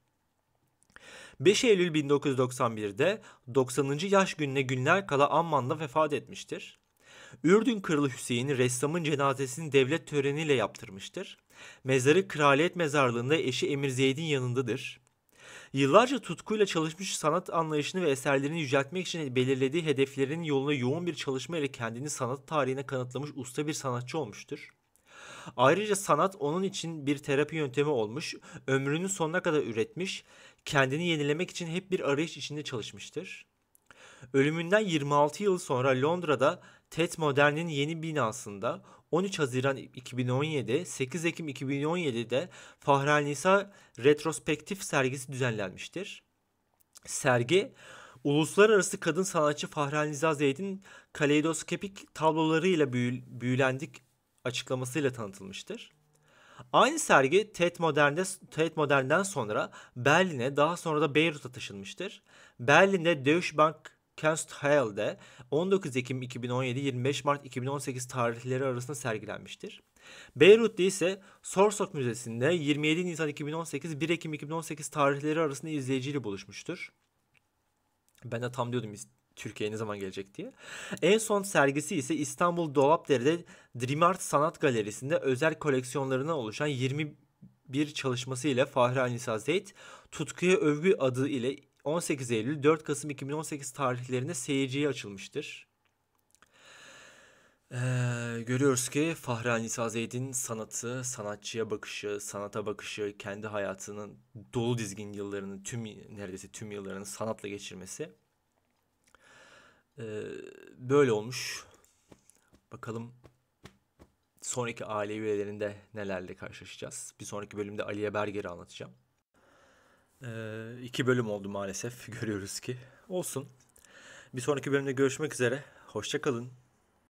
5 Eylül 1991'de 90. yaş gününe günler kala Amman'da vefat etmiştir. Ürdün Kralı Hüseyin ressamın cenazesini devlet töreniyle yaptırmıştır. Mezarı Kraliyet Mezarlığı'nda eşi Emir Zeyd'in yanındadır. Yıllarca tutkuyla çalışmış sanat anlayışını ve eserlerini yüceltmek için belirlediği hedeflerin yoluna yoğun bir çalışma ile kendini sanat tarihine kanıtlamış usta bir sanatçı olmuştur. Ayrıca sanat onun için bir terapi yöntemi olmuş, ömrünün sonuna kadar üretmiş, kendini yenilemek için hep bir arayış içinde çalışmıştır. Ölümünden 26 yıl sonra Londra'da Tet Modern'in yeni binasında 13 Haziran 2017, 8 Ekim 2017'de Fahral Nisa retrospektif sergisi düzenlenmiştir. Sergi Uluslararası kadın sanatçı Fahral Niza Zeyd'in kaleidoskopik tablolarıyla büyü, büyülendik açıklamasıyla tanıtılmıştır. Aynı sergi TED Modern'de TED Modern'den sonra Berlin'e daha sonra da Beyrut'a taşınmıştır. Berlin'de Deutsche Bank Kunst Hale'de 19 Ekim 2017-25 Mart 2018 tarihleri arasında sergilenmiştir. Beyrut'ta ise Sorsok Müzesi'nde 27 Nisan 2018-1 Ekim 2018 tarihleri arasında izleyiciyle buluşmuştur. Ben de tam diyordum Türkiye'ye ne zaman gelecek diye. En son sergisi ise İstanbul Dolapdere'de Dreamart Sanat Galerisi'nde özel koleksiyonlarına oluşan 21 çalışmasıyla çalışması Fahri Anisa Zeyt, Tutkuya Övgü adı ile 18 Eylül 4 Kasım 2018 tarihlerinde seyirciye açılmıştır. Ee, görüyoruz ki Fahri Nisa Zeyd'in sanatı, sanatçıya bakışı, sanata bakışı, kendi hayatının dolu dizgin yıllarını, tüm neredeyse tüm yıllarını sanatla geçirmesi ee, böyle olmuş. Bakalım sonraki aile üyelerinde nelerle karşılaşacağız. Bir sonraki bölümde Aliye Berger'i anlatacağım. Ee, iki bölüm oldu maalesef [laughs] görüyoruz ki. Olsun. Bir sonraki bölümde görüşmek üzere. Hoşçakalın.